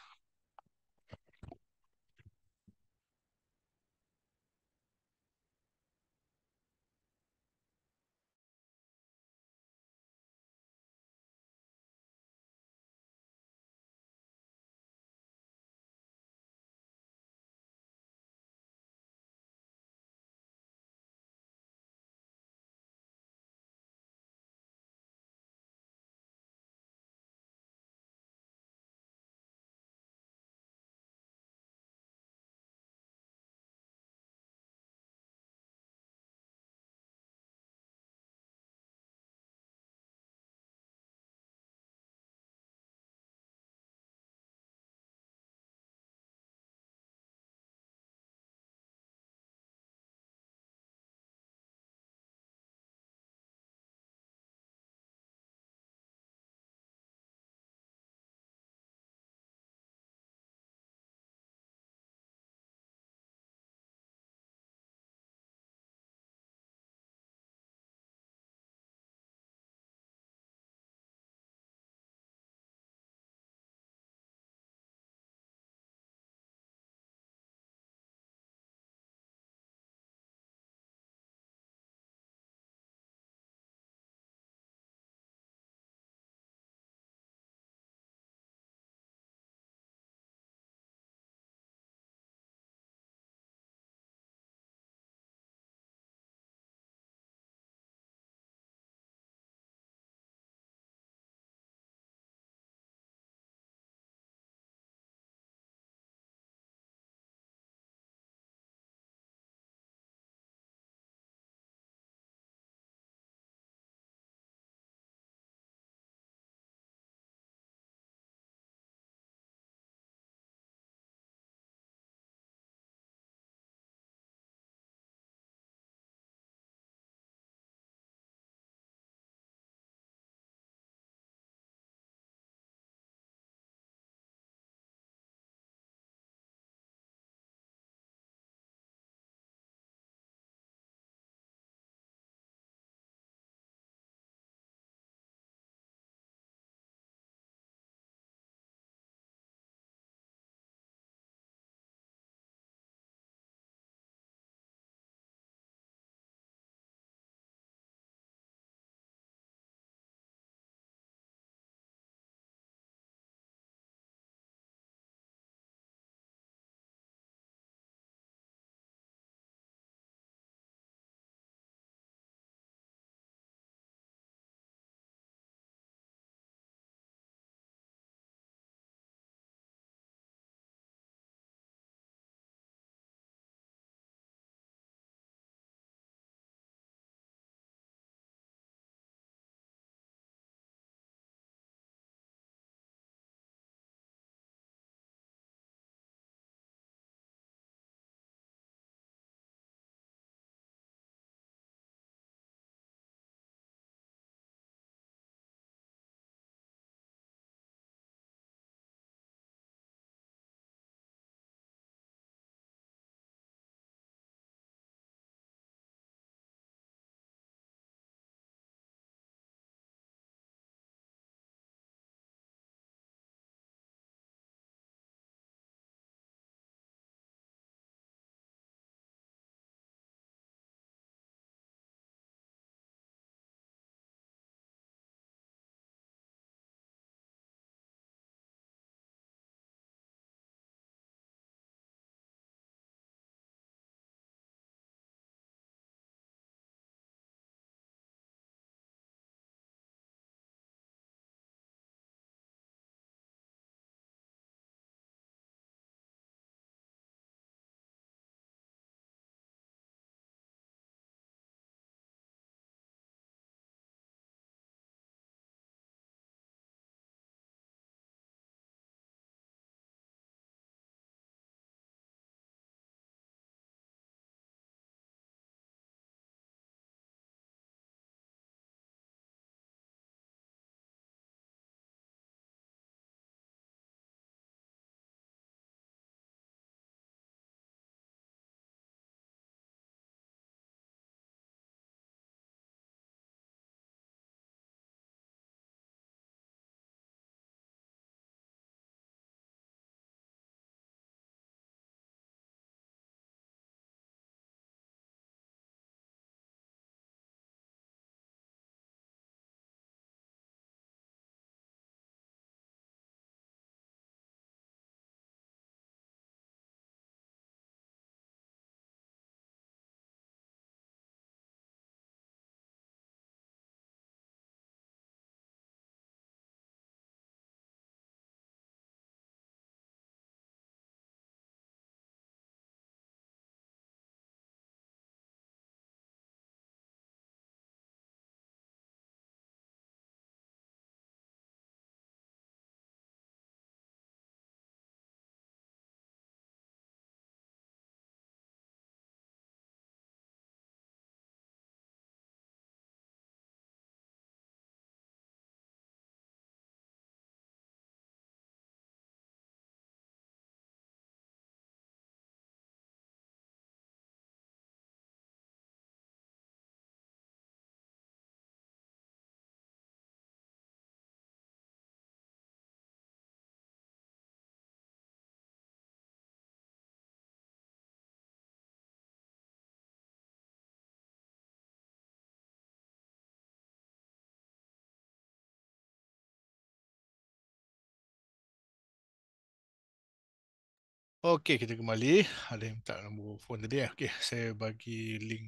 S1: Okey, kita kembali. Ada yang minta nombor phone tadi. Eh? Okey, saya bagi link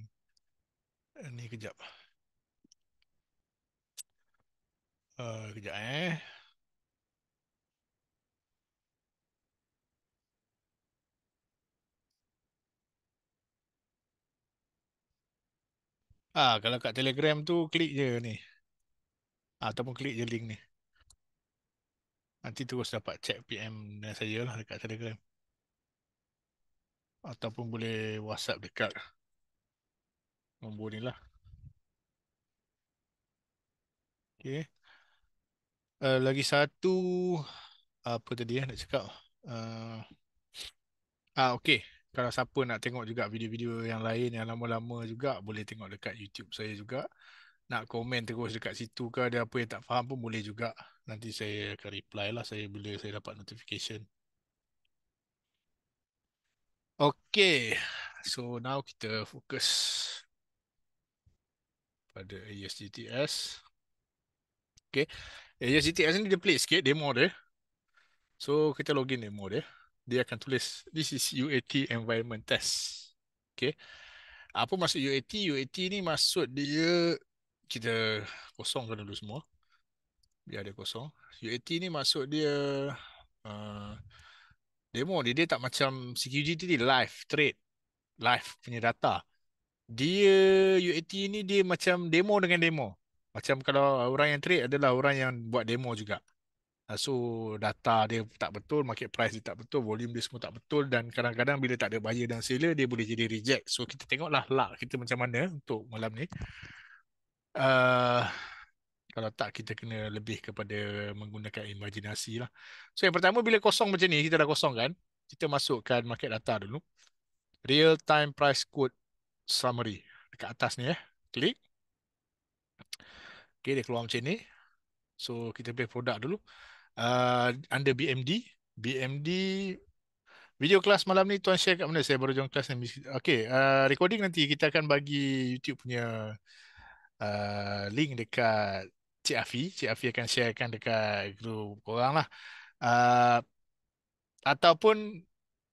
S1: eh, ni kejap. Uh, kejap eh. Ah, kalau kat Telegram tu klik je ni. Ah, ataupun klik je link ni. Nanti terus dapat chat PM saya lah dekat Telegram ataupun boleh WhatsApp dekat nombor ni lah. Okay. Uh, lagi satu, apa tadi ya nak cakap? Eh, ah uh, uh, okay. Kalau siapa nak tengok juga video-video yang lain yang lama-lama juga, boleh tengok dekat YouTube saya juga. Nak komen terus dekat situ ke ada apa yang tak faham pun boleh juga. Nanti saya akan reply lah saya bila saya dapat notification. Okay, so now kita fokus pada ASGTS. Okay, ASGTS ni dia play sikit, demo dia. So, kita login demo dia. Dia akan tulis, this is UAT environment test. Okay, apa maksud UAT? UAT ni maksud dia, kita kosongkan dulu semua. Biar dia kosong. UAT ni maksud dia, uh, demo dia, dia tak macam CQG tu dia live trade live punya data dia UAT ni dia macam demo dengan demo macam kalau orang yang trade adalah orang yang buat demo juga ah, so data dia tak betul market price dia tak betul volume dia semua tak betul dan kadang-kadang bila tak ada buyer dan seller dia boleh jadi reject so kita tengoklah luck kita macam mana untuk malam ni uh, kalau tak kita kena lebih kepada menggunakan imajinasi lah. So yang pertama bila kosong macam ni, kita dah kosong kan. Kita masukkan market data dulu. Real time price quote summary. Dekat atas ni ya. Eh. Klik. Okay dia keluar macam ni. So kita play produk dulu. Uh, under BMD. BMD. Video kelas malam ni tuan share kat mana? Saya baru join kelas ni. Okay. Uh, recording nanti kita akan bagi YouTube punya uh, link dekat Cik Afi. Cik Afi akan sharekan dekat grup orang lah. Uh, ataupun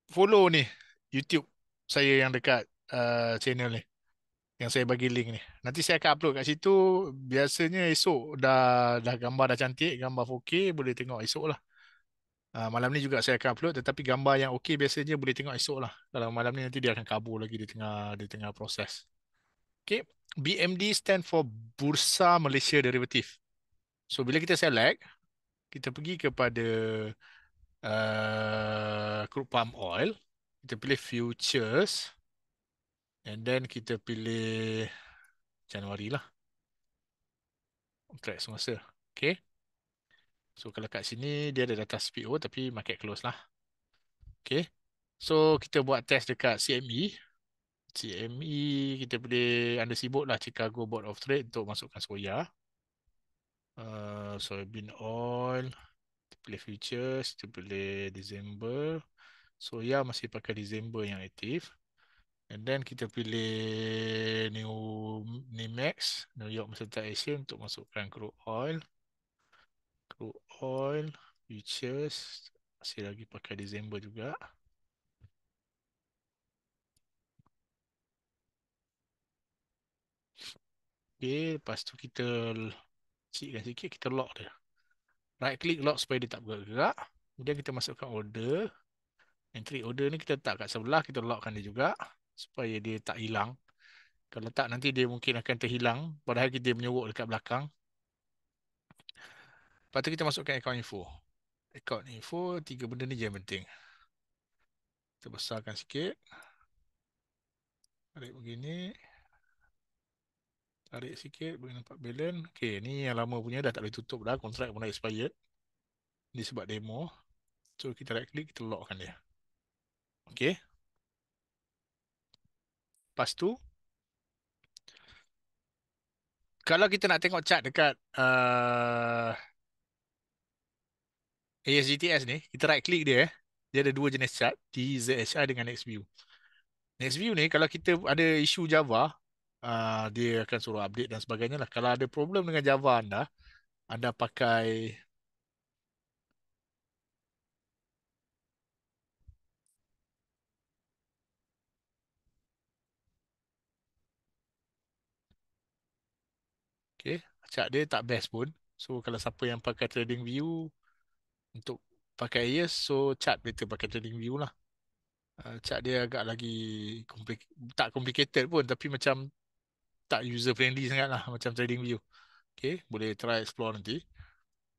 S1: follow ni YouTube saya yang dekat uh, channel ni. Yang saya bagi link ni. Nanti saya akan upload kat situ. Biasanya esok dah, dah gambar dah cantik. Gambar 4K boleh tengok esok lah. Uh, malam ni juga saya akan upload tetapi gambar yang okey biasanya boleh tengok esok lah. Kalau malam ni nanti dia akan kabur lagi di tengah di tengah proses. Okay. BMD stand for Bursa Malaysia Derivative. So bila kita select, kita pergi kepada uh, crude palm oil. Kita pilih futures. And then kita pilih Januari lah. Track semasa. Okay. So kalau kat sini dia ada data SPO tapi market close lah. Okay. So kita buat test dekat CME. CME kita boleh anda sibuk lah Chicago Board of Trade untuk masukkan Soya uh, soybean oil kita pilih futures kita pilih December so ya yeah, masih pakai December yang aktif and then kita pilih new New Max New York Mercantile Asia untuk masukkan crude oil crude oil futures masih lagi pakai December juga Okay, lepas tu kita kecil kan sikit kita lock dia right click lock supaya dia tak bergerak kemudian kita masukkan order entry order ni kita letak kat sebelah kita lockkan dia juga supaya dia tak hilang kalau tak nanti dia mungkin akan terhilang padahal kita menyuruh dekat belakang lepas tu kita masukkan account info account info tiga benda ni je yang penting kita besarkan sikit balik begini Tarik sikit, boleh nampak balance. Okay, ni yang lama punya dah tak boleh tutup dah. Kontrak pun dah expired. Ni sebab demo. So, kita right click, kita lockkan dia. Okay. Lepas tu, kalau kita nak tengok chart dekat uh, ASGTS ni, kita right click dia. Eh. Dia ada dua jenis chart, TZHI dengan NextView. NextView ni, kalau kita ada isu Java, uh, dia akan suruh update dan sebagainya lah. Kalau ada problem dengan Java anda, anda pakai Okay. Cak dia tak best pun. So kalau siapa yang pakai trading view untuk pakai yes, so chat better pakai trading view lah. Uh, ah, chat dia agak lagi komplik tak complicated pun tapi macam tak user friendly sangat lah macam trading view. Okay, boleh try explore nanti.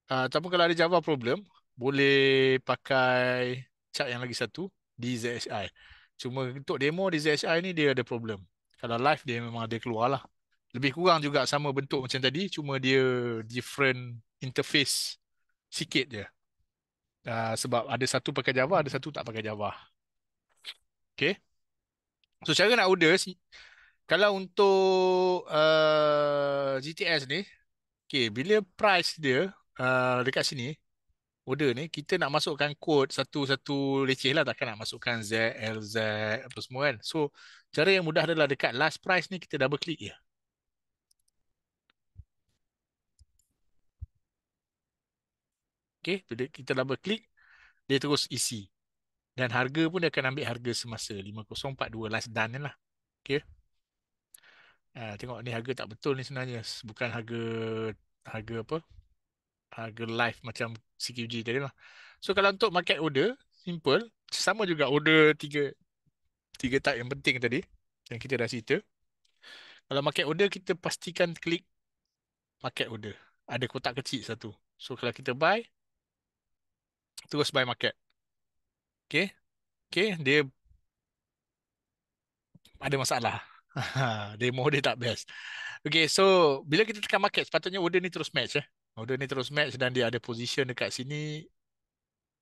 S1: Uh, ataupun kalau ada Java problem, boleh pakai chart yang lagi satu, DZSI. Cuma untuk demo DZSI ni dia ada problem. Kalau live dia memang ada keluar lah. Lebih kurang juga sama bentuk macam tadi, cuma dia different interface sikit je. Uh, sebab ada satu pakai Java, ada satu tak pakai Java. Okay. So cara nak order, kalau untuk uh, GTS ni okay bila price dia uh, dekat sini order ni kita nak masukkan kod satu-satu leceh lah takkan nak masukkan Z, L, Z apa semua kan so cara yang mudah adalah dekat last price ni kita double click je okay bila kita double click dia terus isi dan harga pun dia akan ambil harga semasa 5042 last done ni lah okay Uh, tengok ni harga tak betul ni sebenarnya. Bukan harga harga apa? Harga live macam CQG tadi lah. So kalau untuk market order, simple. Sama juga order tiga tiga tak yang penting tadi. Yang kita dah cerita. Kalau market order, kita pastikan klik market order. Ada kotak kecil satu. So kalau kita buy, terus buy market. Okay. Okay, dia ada masalah. demo dia tak best. Okay, so bila kita tekan market, sepatutnya order ni terus match. Eh. Order ni terus match dan dia ada position dekat sini,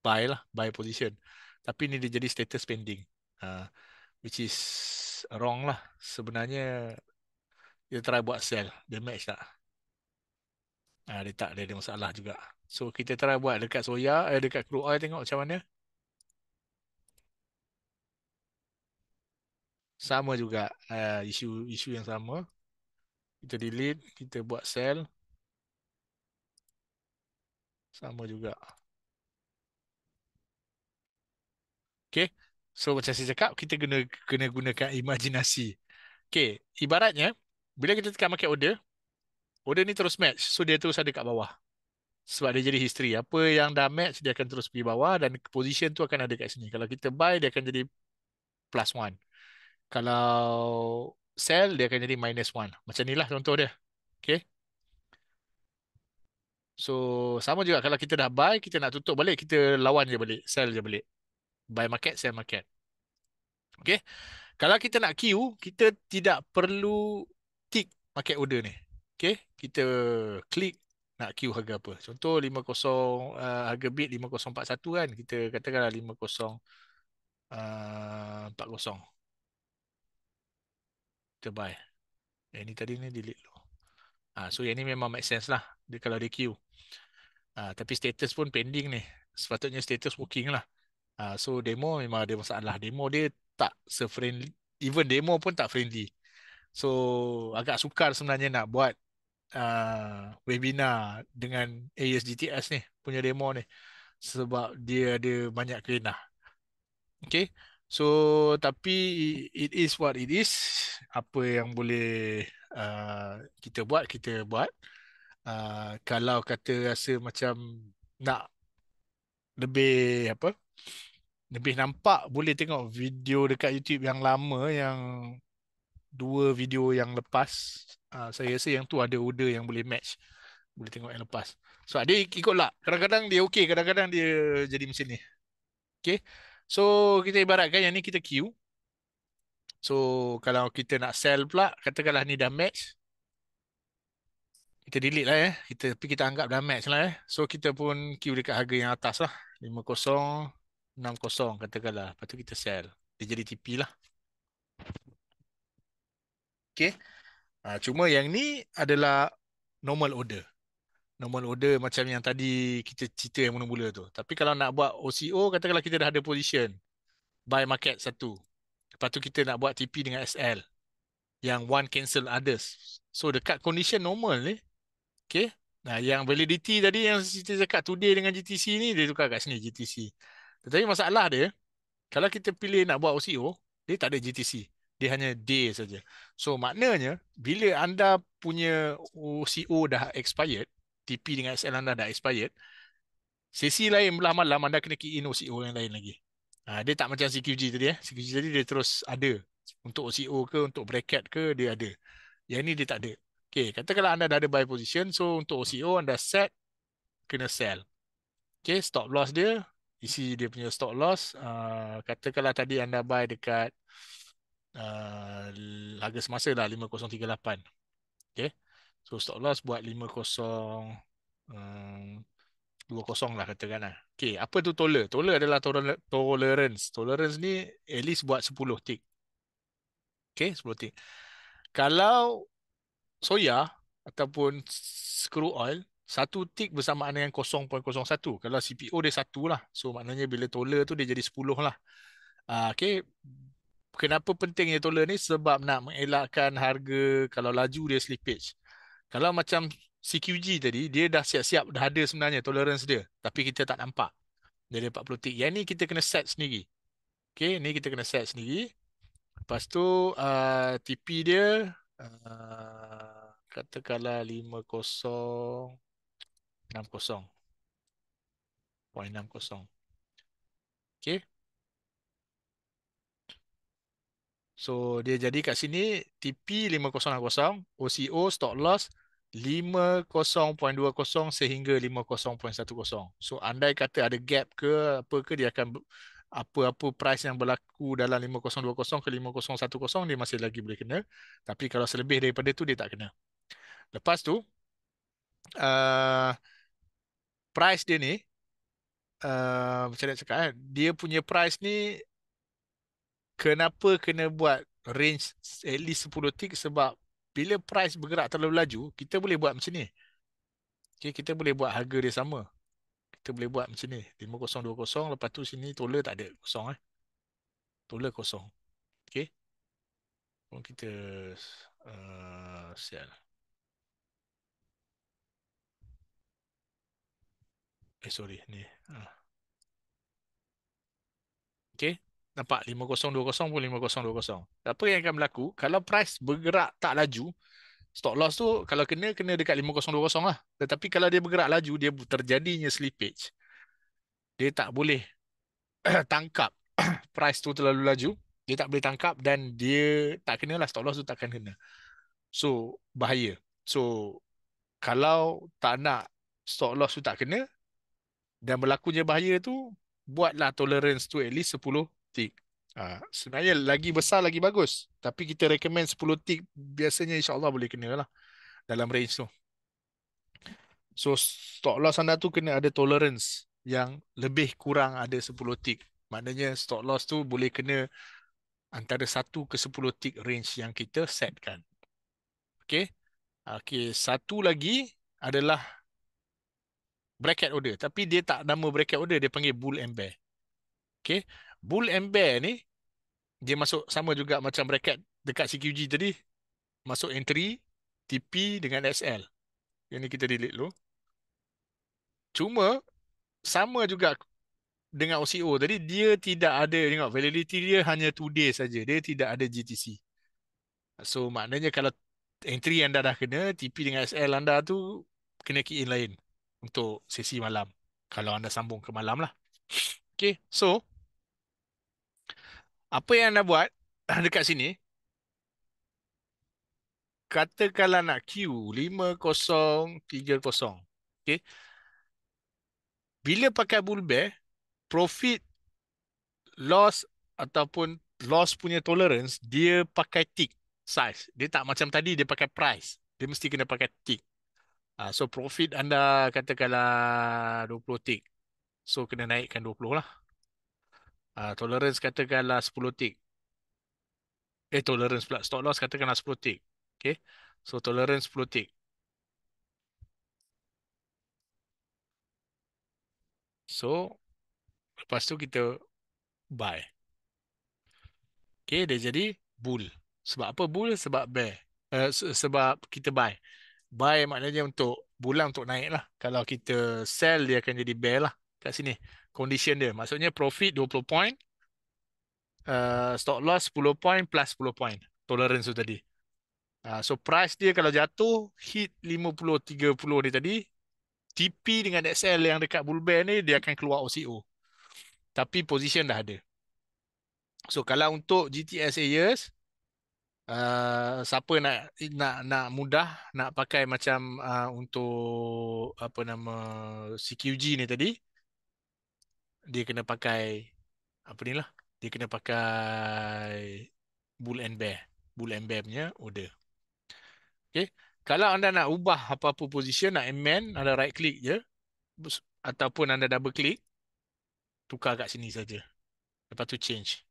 S1: buy lah, buy position. Tapi ni dia jadi status pending. Uh, which is wrong lah. Sebenarnya, dia try buat sell. Dia match tak? Uh, dia tak, dia ada masalah juga. So, kita try buat dekat soya, eh, dekat crude oil tengok macam mana. sama juga isu-isu eh, uh, yang sama. Kita delete, kita buat sell. Sama juga. Okay. So macam saya cakap, kita kena kena gunakan imajinasi. Okay. Ibaratnya, bila kita tekan market order, order ni terus match. So dia terus ada kat bawah. Sebab dia jadi history. Apa yang dah match, dia akan terus pergi bawah dan position tu akan ada kat sini. Kalau kita buy, dia akan jadi plus one. Kalau sell, dia akan jadi minus 1. Macam inilah contoh dia. Okay. So, sama juga kalau kita dah buy, kita nak tutup balik, kita lawan je balik. Sell je balik. Buy market, sell market. Okay. Kalau kita nak queue, kita tidak perlu tick market order ni. Okay. Kita klik nak queue harga apa. Contoh 50 uh, harga bid 5041 kan. Kita katakanlah 50 uh, 40 to buy. Yang ni tadi ni delete dulu. Ha, so yang ni memang make sense lah. Dia kalau dia queue. Ha, tapi status pun pending ni. Sepatutnya status working lah. Ha, so demo memang ada masalah. Demo dia tak se-friendly. Even demo pun tak friendly. So agak sukar sebenarnya nak buat uh, webinar dengan ASGTS ni. Punya demo ni. Sebab dia ada banyak kerenah. Okay. So tapi it is what it is. Apa yang boleh uh, kita buat kita buat. Uh, kalau kata rasa macam nak lebih apa? Lebih nampak boleh tengok video dekat YouTube yang lama yang dua video yang lepas. Uh, saya rasa yang tu ada order yang boleh match. Boleh tengok yang lepas. So dia ikutlah. Kadang-kadang dia okey, kadang-kadang dia jadi macam ni. Okay. So kita ibaratkan yang ni kita queue. So kalau kita nak sell pula, katakanlah ni dah match. Kita delete lah ya. Eh. Kita, tapi kita anggap dah match lah ya. Eh. So kita pun queue dekat harga yang atas lah. 50, 60 katakanlah. Lepas tu kita sell. Dia jadi TP lah. Okay. Ha, cuma yang ni adalah normal order normal order macam yang tadi kita cerita yang mula-mula tu. Tapi kalau nak buat OCO, katakanlah kita dah ada position. Buy market satu. Lepas tu kita nak buat TP dengan SL. Yang one cancel others. So dekat condition normal ni. Okay. Nah, yang validity tadi yang kita cakap today dengan GTC ni, dia tukar kat sini GTC. Tetapi masalah dia, kalau kita pilih nak buat OCO, dia tak ada GTC. Dia hanya day saja. So maknanya, bila anda punya OCO dah expired, TP dengan SL anda dah expired, sesi lain belah malam anda kena key in OCO yang lain lagi. Ha, dia tak macam CQG tadi. Eh. CQG tadi dia terus ada. Untuk OCO ke, untuk bracket ke, dia ada. Yang ini dia tak ada. Okay, katakanlah anda dah ada buy position. So, untuk OCO anda set, kena sell. Okay, stop loss dia. Isi dia punya stop loss. Uh, katakanlah tadi anda buy dekat uh, harga semasa lah, 5038. Okay. So stop loss buat 50 um, 20 lah kata kan lah. Okay, apa tu toler? Toler adalah tolerance. Tolerance ni at least buat 10 tick. Okay, 10 tick. Kalau soya ataupun screw oil, satu tick bersamaan dengan 0.01. Kalau CPO dia satu lah. So maknanya bila toler tu dia jadi 10 lah. Uh, okay, kenapa pentingnya toler ni? Sebab nak mengelakkan harga kalau laju dia slippage. Kalau macam CQG tadi, dia dah siap-siap, dah ada sebenarnya tolerance dia. Tapi kita tak nampak. Dari 40 tick. Yang ni kita kena set sendiri. Okay, ni kita kena set sendiri. Lepas tu, uh, TP dia, uh, katakanlah 5060. 0.60. Okay. So, dia jadi kat sini, TP 5060, OCO, stop loss, 50.20 sehingga 50.10. So andai kata ada gap ke apa ke dia akan apa-apa price yang berlaku dalam 50.20 ke 50.10 dia masih lagi boleh kena. Tapi kalau selebih daripada tu dia tak kena. Lepas tu uh, price dia ni uh, macam cakap kan, dia punya price ni kenapa kena buat range at least 10 tick sebab bila price bergerak terlalu laju, kita boleh buat macam ni. Okay, kita boleh buat harga dia sama. Kita boleh buat macam ni. 5020, lepas tu sini tola tak ada kosong. Eh. Tola kosong. Okay. Kalau kita uh, sell. Eh, sorry. Ni. Uh. Ah. Okay. Nampak 50 20 pun 50 20. Apa yang akan berlaku? Kalau price bergerak tak laju, stop loss tu kalau kena kena dekat 50 20 lah. Tetapi kalau dia bergerak laju, dia terjadinya slippage. Dia tak boleh tangkap price tu terlalu laju. Dia tak boleh tangkap dan dia tak kena lah stop loss tu takkan kena. So bahaya. So kalau tak nak stop loss tu tak kena dan berlakunya bahaya tu buatlah tolerance tu at least 10 tik. Ha, sebenarnya lagi besar lagi bagus. Tapi kita recommend 10 tick. biasanya insyaAllah boleh kena lah dalam range tu. So stock loss anda tu kena ada tolerance yang lebih kurang ada 10 tick. Maknanya stock loss tu boleh kena antara 1 ke 10 tick range yang kita setkan. Okay. Okay. Satu lagi adalah bracket order. Tapi dia tak nama bracket order. Dia panggil bull and bear. Okay. Bull and Bear ni dia masuk sama juga macam bracket dekat CQG tadi. Masuk entry TP dengan SL. Yang ni kita delete dulu. Cuma sama juga dengan OCO tadi dia tidak ada tengok validity dia hanya 2 days saja. Dia tidak ada GTC. So maknanya kalau entry anda dah kena TP dengan SL anda tu kena key in lain untuk sesi malam. Kalau anda sambung ke malam lah. Okay, so apa yang anda buat dekat sini katakanlah nak queue 5030 okey bila pakai bull bear profit loss ataupun loss punya tolerance dia pakai tick size dia tak macam tadi dia pakai price dia mesti kena pakai tick ah, so profit anda katakanlah 20 tick so kena naikkan 20 lah uh, tolerance katakanlah 10 tick. Eh, tolerance pula. Stop loss katakanlah 10 tick. Okay. So, tolerance 10 tick. So, lepas tu kita buy. Okay, dia jadi bull. Sebab apa bull? Sebab bear. Uh, sebab kita buy. Buy maknanya untuk bulan untuk naik lah. Kalau kita sell, dia akan jadi bear lah kat sini condition dia. Maksudnya profit 20 point, uh, stock loss 10 point plus 10 point. Tolerance tu tadi. Uh, so price dia kalau jatuh, hit 50-30 ni tadi, TP dengan XL yang dekat bull bear ni, dia akan keluar OCO. Tapi position dah ada. So kalau untuk GTSA years, Uh, siapa nak nak nak mudah nak pakai macam uh, untuk apa nama CQG ni tadi dia kena pakai apa ni lah dia kena pakai bull and bear bull and bear punya order okay kalau anda nak ubah apa-apa position nak amend anda right click je ataupun anda double click tukar kat sini saja lepas tu change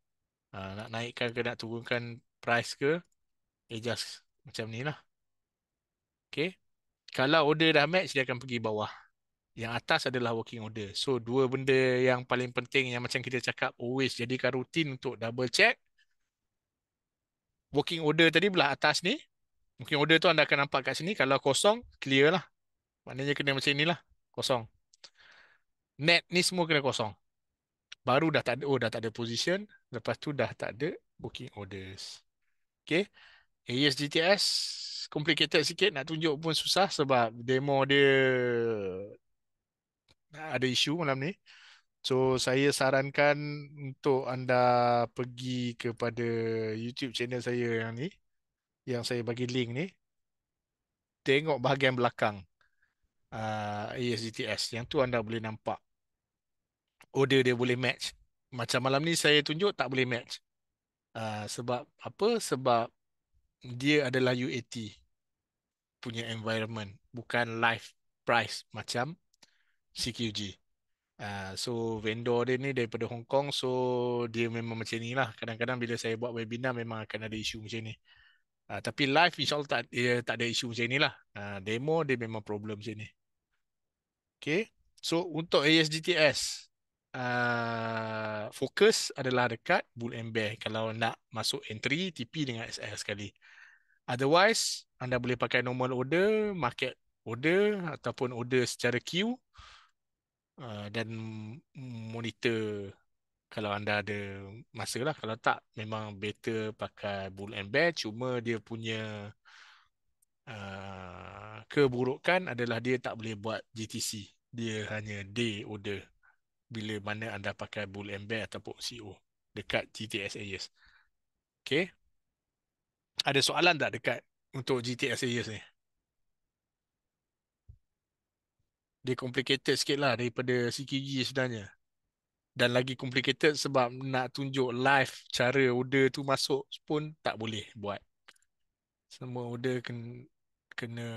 S1: ha, nak naikkan ke nak turunkan price ke adjust macam ni lah okay kalau order dah match dia akan pergi bawah yang atas adalah working order. So dua benda yang paling penting yang macam kita cakap always jadikan rutin untuk double check working order tadi belah atas ni. Working order tu anda akan nampak kat sini kalau kosong clear lah. Maknanya kena macam inilah. Kosong. Net ni semua kena kosong. Baru dah tak ada oh dah tak ada position, lepas tu dah tak ada working orders. Okay. AES GTS complicated sikit nak tunjuk pun susah sebab demo dia ada isu malam ni. So saya sarankan untuk anda pergi kepada YouTube channel saya yang ni yang saya bagi link ni. Tengok bahagian belakang uh, ah, ASDTS. Yang tu anda boleh nampak. Order dia boleh match. Macam malam ni saya tunjuk tak boleh match. Uh, sebab apa? Sebab dia adalah UAT punya environment. Bukan live price macam CQG. Uh, ah, so vendor dia ni daripada Hong Kong so dia memang macam ni lah. Kadang-kadang bila saya buat webinar memang akan ada isu macam ni. Uh, tapi live insya Allah tak, dia tak ada isu macam ni lah. Uh, demo dia memang problem macam ni. Okay. So untuk ASGTS uh, fokus adalah dekat bull and bear kalau nak masuk entry TP dengan SL sekali. Otherwise anda boleh pakai normal order, market order ataupun order secara queue Ah, dan monitor kalau anda ada masa lah. Kalau tak, memang better pakai bull and bear. Cuma dia punya uh, keburukan adalah dia tak boleh buat GTC. Dia hanya day order bila mana anda pakai bull and bear ataupun CO e dekat GTS Ayers. Okay. Ada soalan tak dekat untuk GTS Ayers ni? dia complicated sikit lah daripada CKG sebenarnya. Dan lagi complicated sebab nak tunjuk live cara order tu masuk pun tak boleh buat. Semua order kena... kena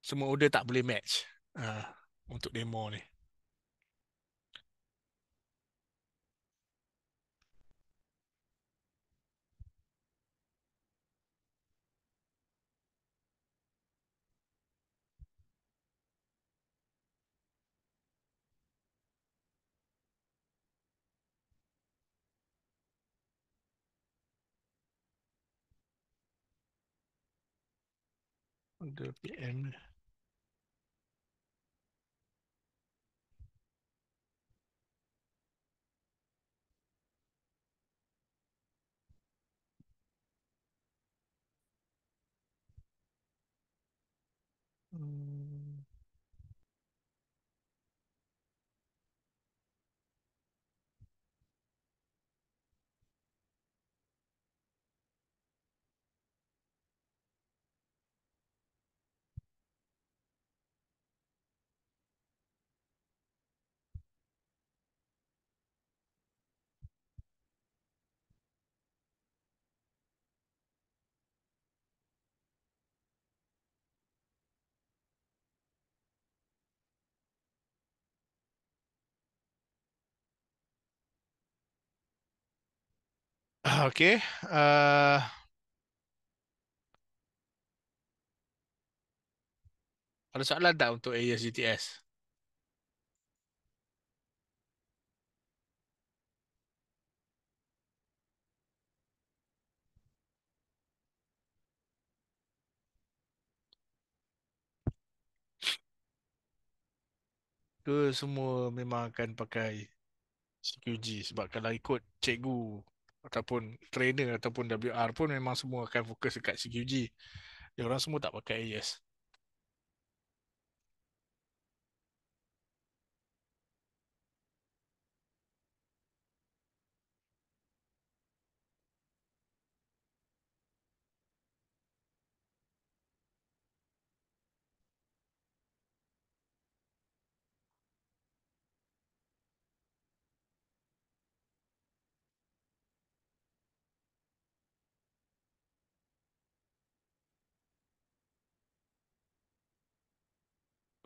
S1: semua order tak boleh match uh, untuk demo ni. und der PM Mm. Ah, okay. Uh, ada soalan tak untuk ASGTS? Ke semua memang akan pakai CQG sebab kalau ikut cikgu ataupun trainer ataupun WR pun memang semua akan fokus dekat CQG. Dia orang semua tak pakai AES.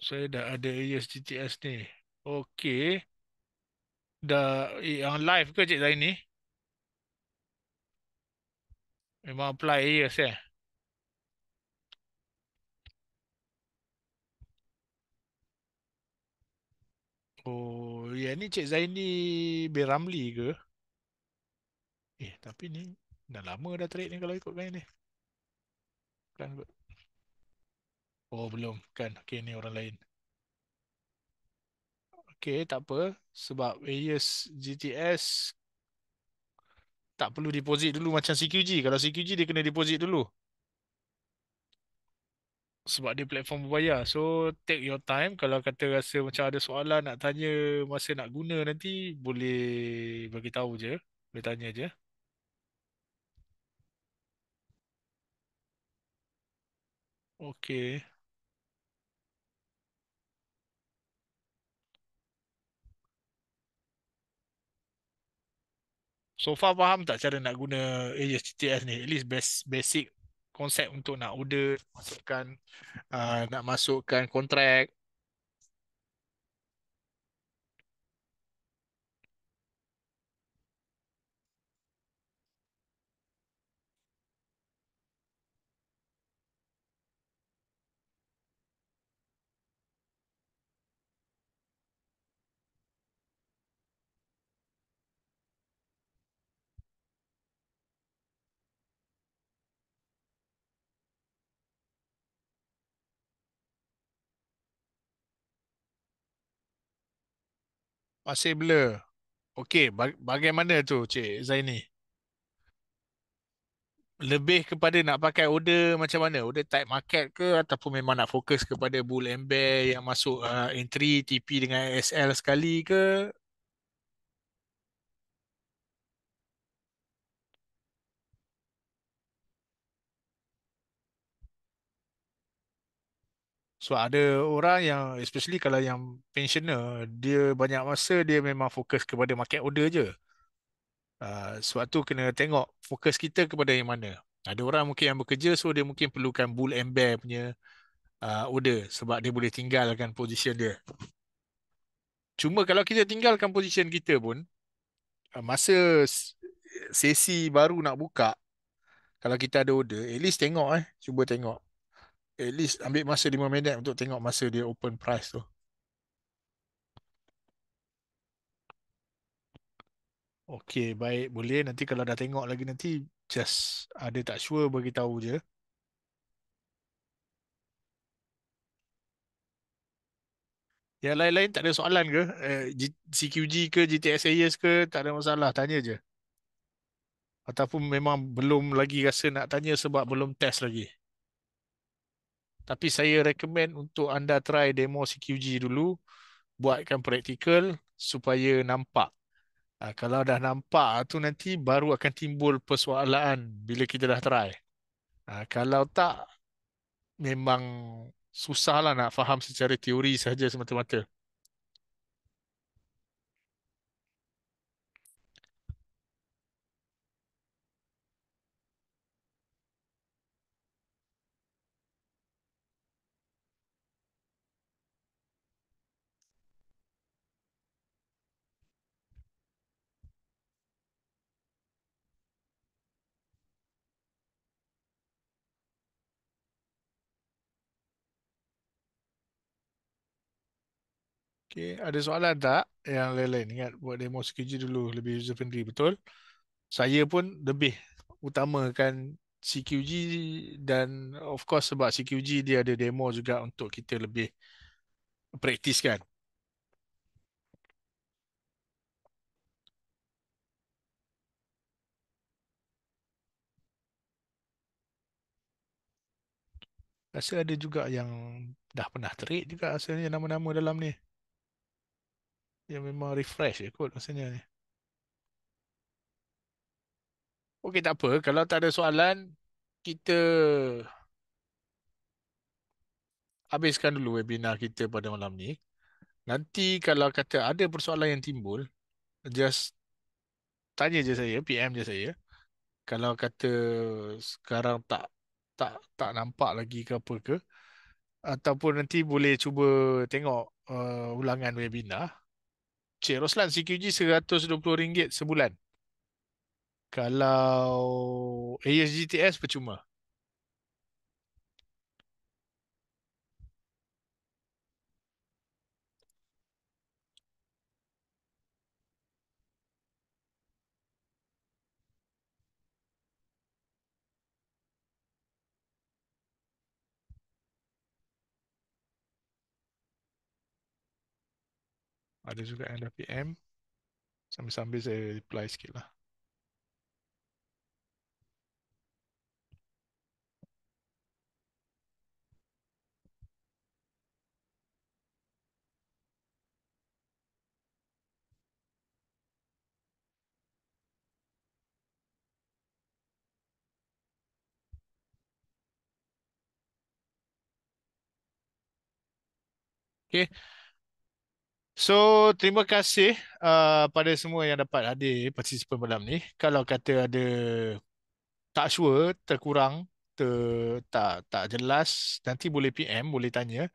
S1: saya dah ada Aries GTS ni. Okey. Dah eh, yang live ke cik ni. Memang apply Aries eh. Oh, ya ni cik Zaini Beramli ke? Eh, tapi ni dah lama dah trade ni kalau ikut kan ni. Kan ikut. Oh belum kan. Okay ni orang lain. Okay tak apa. Sebab AES eh, GTS tak perlu deposit dulu macam CQG. Kalau CQG dia kena deposit dulu. Sebab dia platform berbayar. So take your time. Kalau kata rasa macam ada soalan nak tanya masa nak guna nanti boleh bagi tahu je. Boleh tanya je. Okay. So far faham tak cara nak guna Ajax TTS ni? At least best, basic konsep untuk nak order, masukkan, uh, nak masukkan kontrak, masih blur. Okey, bagaimana tu Cik Zaini? Lebih kepada nak pakai order macam mana? Order tight market ke ataupun memang nak fokus kepada bull and bear yang masuk uh, entry TP dengan SL sekali ke? Sebab ada orang yang especially kalau yang pensioner dia banyak masa dia memang fokus kepada market order je. Uh, sebab tu kena tengok fokus kita kepada yang mana. Ada orang mungkin yang bekerja so dia mungkin perlukan bull and bear punya uh, order sebab dia boleh tinggalkan position dia. Cuma kalau kita tinggalkan position kita pun uh, masa sesi baru nak buka kalau kita ada order at least tengok eh cuba tengok at least ambil masa 5 minit untuk tengok masa dia open price tu. Okay, baik. Boleh nanti kalau dah tengok lagi nanti just ada tak sure bagi tahu je. Ya lain-lain tak ada soalan ke? CQG eh, ke GTSAS ke tak ada masalah tanya je. Ataupun memang belum lagi rasa nak tanya sebab belum test lagi. Tapi saya recommend untuk anda try demo CQG dulu. Buatkan praktikal supaya nampak. Uh, kalau dah nampak ah, tu nanti baru akan timbul persoalan bila kita dah try. Uh, kalau tak, memang susahlah nak faham secara teori saja semata-mata. Okay. Ada soalan tak yang lain-lain? Ingat buat demo sekejap dulu lebih user friendly betul? Saya pun lebih utamakan CQG dan of course sebab CQG dia ada demo juga untuk kita lebih praktis kan. Rasa ada juga yang dah pernah terik juga asalnya nama-nama dalam ni dia memang refresh je kot maksudnya ni. Okey tak apa kalau tak ada soalan kita habiskan dulu webinar kita pada malam ni. Nanti kalau kata ada persoalan yang timbul just tanya je saya, PM je saya. Kalau kata sekarang tak tak tak nampak lagi ke apa ke ataupun nanti boleh cuba tengok uh, ulangan webinar Encik Roslan CQG RM120 sebulan. Kalau ASGTS percuma. ada juga yang dah PM. Sambil-sambil saya reply sikit lah. Okay. So terima kasih uh, pada semua yang dapat hadir participant malam ni. Kalau kata ada tak sure, terkurang, ter, tak tak jelas, nanti boleh PM, boleh tanya.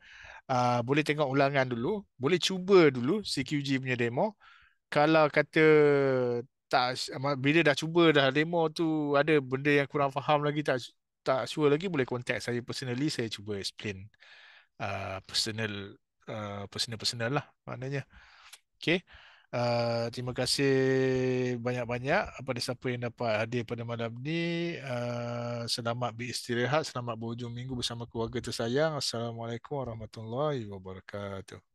S1: Uh, boleh tengok ulangan dulu, boleh cuba dulu CQG punya demo. Kalau kata tak bila dah cuba dah demo tu ada benda yang kurang faham lagi tak tak sure lagi boleh contact saya personally saya cuba explain uh, personal Uh, personal-personal lah maknanya. Okay. Uh, terima kasih banyak-banyak kepada siapa yang dapat hadir pada malam ni. Uh, selamat beristirahat, selamat berhujung minggu bersama keluarga tersayang. Assalamualaikum warahmatullahi wabarakatuh.